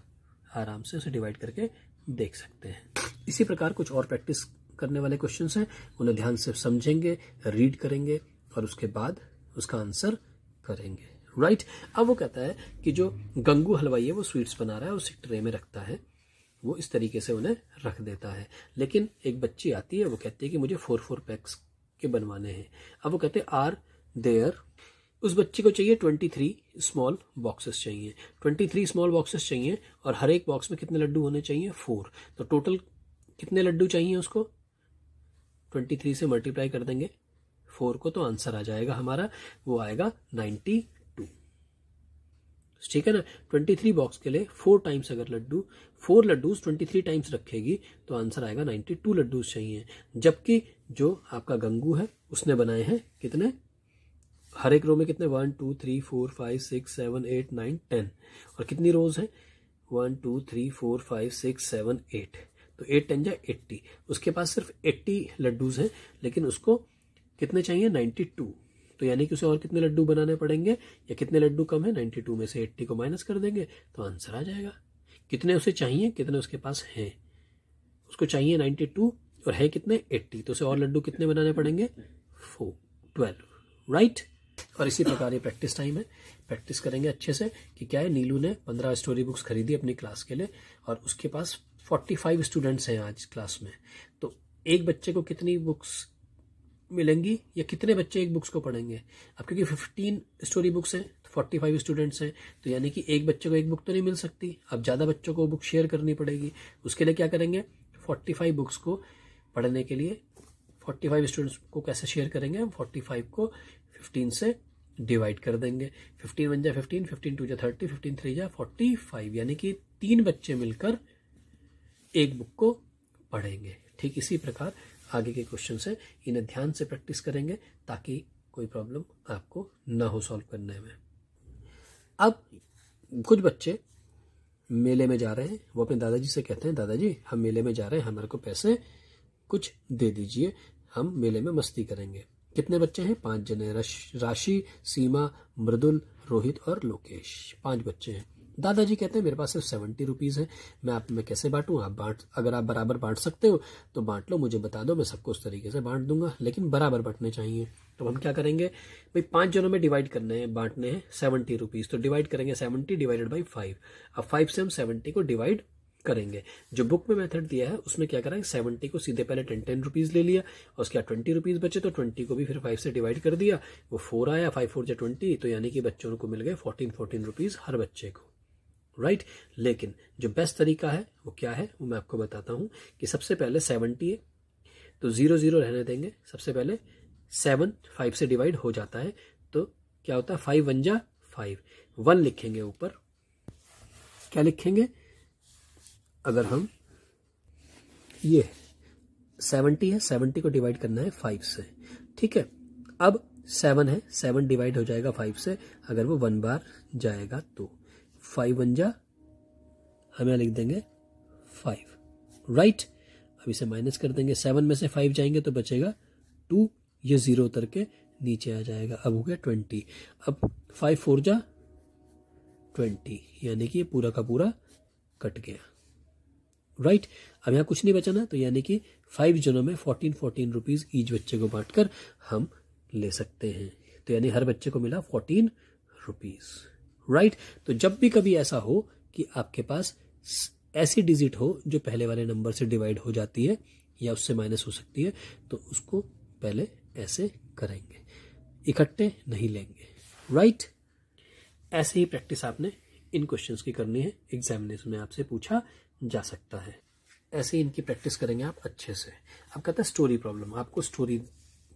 आराम से उसे डिवाइड करके देख सकते हैं इसी प्रकार कुछ और प्रैक्टिस करने वाले क्वेश्चन हैं उन्हें ध्यान से समझेंगे रीड करेंगे और उसके बाद उसका आंसर करेंगे राइट right? अब वो कहता है कि जो गंगू हलवाई है वो स्वीट्स बना रहा है उसे ट्रे में रखता है वो इस तरीके से उन्हें रख देता है लेकिन एक बच्ची आती है वो कहती है कि मुझे फोर फोर पैक्स के बनवाने हैं अब वो कहते हैं आर देयर उस बच्चे को चाहिए ट्वेंटी थ्री स्मॉल बॉक्सेस चाहिए ट्वेंटी थ्री स्मॉल बॉक्सेस चाहिए और हर एक बॉक्स में कितने लड्डू होने चाहिए फोर तो टोटल कितने लड्डू चाहिए उसको ट्वेंटी थ्री से मल्टीप्लाई कर देंगे फोर को तो आंसर आ जाएगा हमारा वो आएगा नाइन्टी टू ठीक है ना ट्वेंटी थ्री बॉक्स के लिए फोर टाइम्स अगर laddoo four laddoos twenty three times रखेगी तो आंसर आएगा नाइन्टी टू लड्डूज चाहिए जबकि जो आपका गंगू है उसने बनाए हैं कितने हर एक रो में कितने one two three four five six seven eight nine ten और कितनी रोज हैं one two three four five six seven eight तो एट टेन जाए एट्टी उसके पास सिर्फ एट्टी लड्डूज हैं लेकिन उसको कितने चाहिए नाइन्टी टू तो यानी कि उसे और कितने लड्डू बनाने पड़ेंगे या कितने लड्डू कम है नाइन्टी टू में से एट्टी को माइनस कर देंगे तो आंसर आ जाएगा कितने उसे चाहिए कितने उसके पास हैं उसको चाहिए नाइन्टी टू और है कितने एट्टी तो उसे और लड्डू कितने बनाने पड़ेंगे फोर ट्वेल्व राइट और इसी प्रकार ये प्रैक्टिस टाइम है प्रैक्टिस करेंगे अच्छे से कि क्या है नीलू ने पंद्रह स्टोरी बुक्स खरीदी अपनी क्लास के लिए और उसके पास फोर्टी फाइव स्टूडेंट्स हैं आज क्लास में तो एक बच्चे को कितनी बुक्स मिलेंगी या कितने बच्चे एक बुक्स को पढ़ेंगे अब क्योंकि फिफ्टीन स्टोरी बुक्स हैं फोर्टी फाइव स्टूडेंट्स हैं तो यानी कि एक बच्चे को एक बुक तो नहीं मिल सकती अब ज़्यादा बच्चों को बुक शेयर करनी पड़ेगी उसके लिए क्या करेंगे फोर्टी फाइव बुक्स को पढ़ने के लिए फोर्टी फाइव स्टूडेंट्स को कैसे शेयर करेंगे हम फोर्टी फाइव को फिफ्टीन से डिवाइड कर देंगे फिफ्टीन वन जा फिफ्टीन फिफ्टीन टू जा थर्टी फिफ्टीन थ्री जा फोर्टी फाइव यानी कि तीन बच्चे मिलकर एक बुक को पढ़ेंगे ठीक इसी प्रकार आगे के क्वेश्चन से इन्हें ध्यान से प्रैक्टिस करेंगे ताकि कोई प्रॉब्लम आपको ना हो सॉल्व करने में अब कुछ बच्चे मेले में जा रहे हैं वो अपने दादाजी से कहते हैं दादाजी हम मेले में जा रहे हैं हमारे को पैसे कुछ दे दीजिए हम मेले में मस्ती करेंगे कितने बच्चे हैं पांच जने राशि सीमा मृदुल रोहित और लोकेश पांच बच्चे हैं दादाजी कहते हैं मेरे पास सिर्फ सेवेंटी रुपीज़ है मैं आप में कैसे बांटू आप बांट अगर आप बराबर बांट सकते हो तो बांट लो मुझे बता दो मैं सबको उस तरीके से बांट दूंगा लेकिन बराबर बांटने चाहिए तो हम क्या करेंगे भाई पांच जनों में डिवाइड करने हैं बांटने हैं सेवेंटी रुपीज़ तो डिवाइड करेंगे सेवेंटी डिवाइडेड बाई फाइव अब फाइव से हम सेवेंटी को डिवाइड करेंगे जो बुक में मेथड दिया है उसमें क्या करेंगे सेवेंटी को सीधे पहले टेन टेन रुपीज ले लिया और उसके बाद ट्वेंटी रुपीज बचे तो ट्वेंटी को भी फिर फाइव से डिवाइड कर दिया वो फोर आया फाइव फोर जो ट्वेंटी तो यानी कि बच्चों को मिल गए फोर्टीन फोर्टीन रुपीज हर बच्चे को राइट right? लेकिन जो बेस्ट तरीका है वो क्या है वो मैं आपको बताता हूं कि सबसे पहले सेवनटी है तो जीरो जीरो रहने देंगे सबसे पहले सेवन फाइव से डिवाइड हो जाता है तो क्या होता है फाइव वन जा फाइव वन लिखेंगे ऊपर क्या लिखेंगे अगर हम ये सेवनटी है सेवनटी को डिवाइड करना है फाइव से ठीक है अब सेवन है सेवन डिवाइड हो जाएगा फाइव से अगर वो वन बार जाएगा तो फाइव वन जा हम यहां लिख देंगे फाइव राइट अब इसे माइनस कर देंगे सेवन में से फाइव जाएंगे तो बचेगा टू ये जीरो उतर के नीचे आ जाएगा अब हो गया ट्वेंटी अब फाइव फोर जा ट्वेंटी यानी कि ये पूरा का पूरा कट गया राइट अब यहाँ कुछ नहीं बचाना तो यानी कि फाइव जनों में फोर्टीन फोर्टीन रुपीज ईच बच्चे को बांटकर हम ले सकते हैं तो यानी हर बच्चे को मिला फोर्टीन रुपीज राइट तो जब भी कभी ऐसा हो कि आपके पास ऐसी डिजिट हो जो पहले वाले नंबर से डिवाइड हो जाती है या उससे माइनस हो सकती है तो उसको पहले ऐसे करेंगे इकट्ठे नहीं लेंगे राइट ऐसे ही प्रैक्टिस आपने इन क्वेश्चंस की करनी है एग्जामिनेशन में आपसे पूछा जा सकता है ऐसे ही इनकी प्रैक्टिस करेंगे आप अच्छे से अब कहते हैं स्टोरी प्रॉब्लम आपको स्टोरी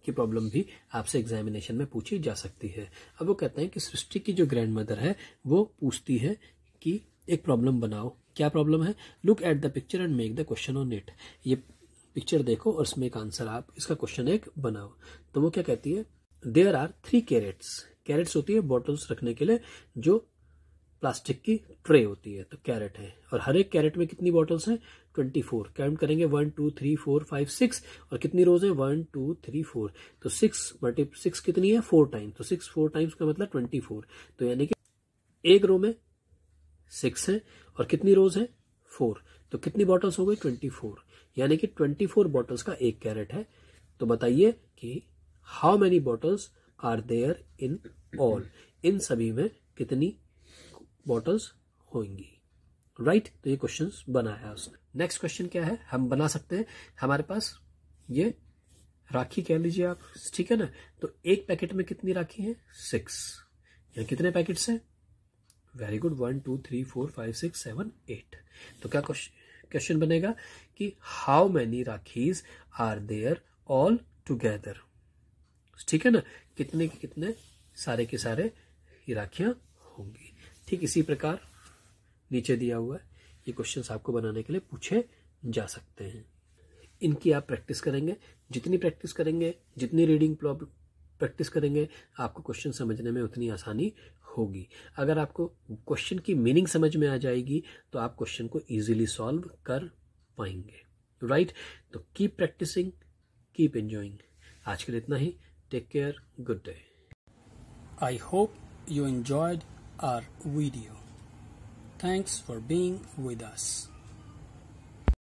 की प्रॉब्लम भी आपसे एग्जामिनेशन में पूछी जा सकती है अब वो कहते हैं कि सृष्टि की जो ग्रैंड मदर है वो पूछती है कि एक प्रॉब्लम बनाओ क्या प्रॉब्लम है look at the picture and make the question on it ये पिक्चर देखो और इसमें एक आंसर आप इसका क्वेश्चन एक बनाओ तो वो क्या कहती है there are three crates crates होती है बॉटल्स रखने के लिए जो प्लास्टिक की ट्रे होती है तो कैरेट है और हर एक कैरेट में कितनी बॉटल्स हैं ट्वेंटी फोर काउंट करेंगे one two three four five six और कितनी रोज है वन टू थ्री फोर तो सिक्स मल्टी सिक्स कितनी है फोर टाइम तो सिक्स फोर टाइम्स का मतलब ट्वेंटी फोर तो यानी कि एक रो में सिक्स है और कितनी रोज है फोर तो कितनी बॉटल्स हो गई ट्वेंटी फोर यानी कि ट्वेंटी फोर बॉटल्स का एक कैरेट है तो बताइए कि how many bottles are there in all इन सभी में कितनी बॉटल्स होंगी राइट right? तो ये क्वेश्चन बनाया उसने नेक्स्ट क्वेश्चन क्या है हम बना सकते हैं हमारे पास ये राखी कह लीजिए आप ठीक है ना तो एक पैकेट में कितनी राखी है सिक्स यहाँ कितने पैकेट्स हैं very good one two three four five six seven eight तो क्या क्वेश्चन बनेगा कि how many rakhis are there all together ठीक है ना कितने के कितने सारे के सारे राखियां होंगी ठीक इसी प्रकार नीचे दिया हुआ है ये क्वेश्चन आपको बनाने के लिए पूछे जा सकते हैं इनकी आप प्रैक्टिस करेंगे जितनी प्रैक्टिस करेंगे जितनी रीडिंग प्रैक्टिस करेंगे आपको क्वेश्चन समझने में उतनी आसानी होगी अगर आपको क्वेश्चन की मीनिंग समझ में आ जाएगी तो आप क्वेश्चन को इजीली सॉल्व कर पाएंगे राइट right? तो कीप प्रैक्टिसिंग कीप एंजॉइंग आज के लिए इतना ही take care good day I hope you enjoyed our video. Thanks for being with us.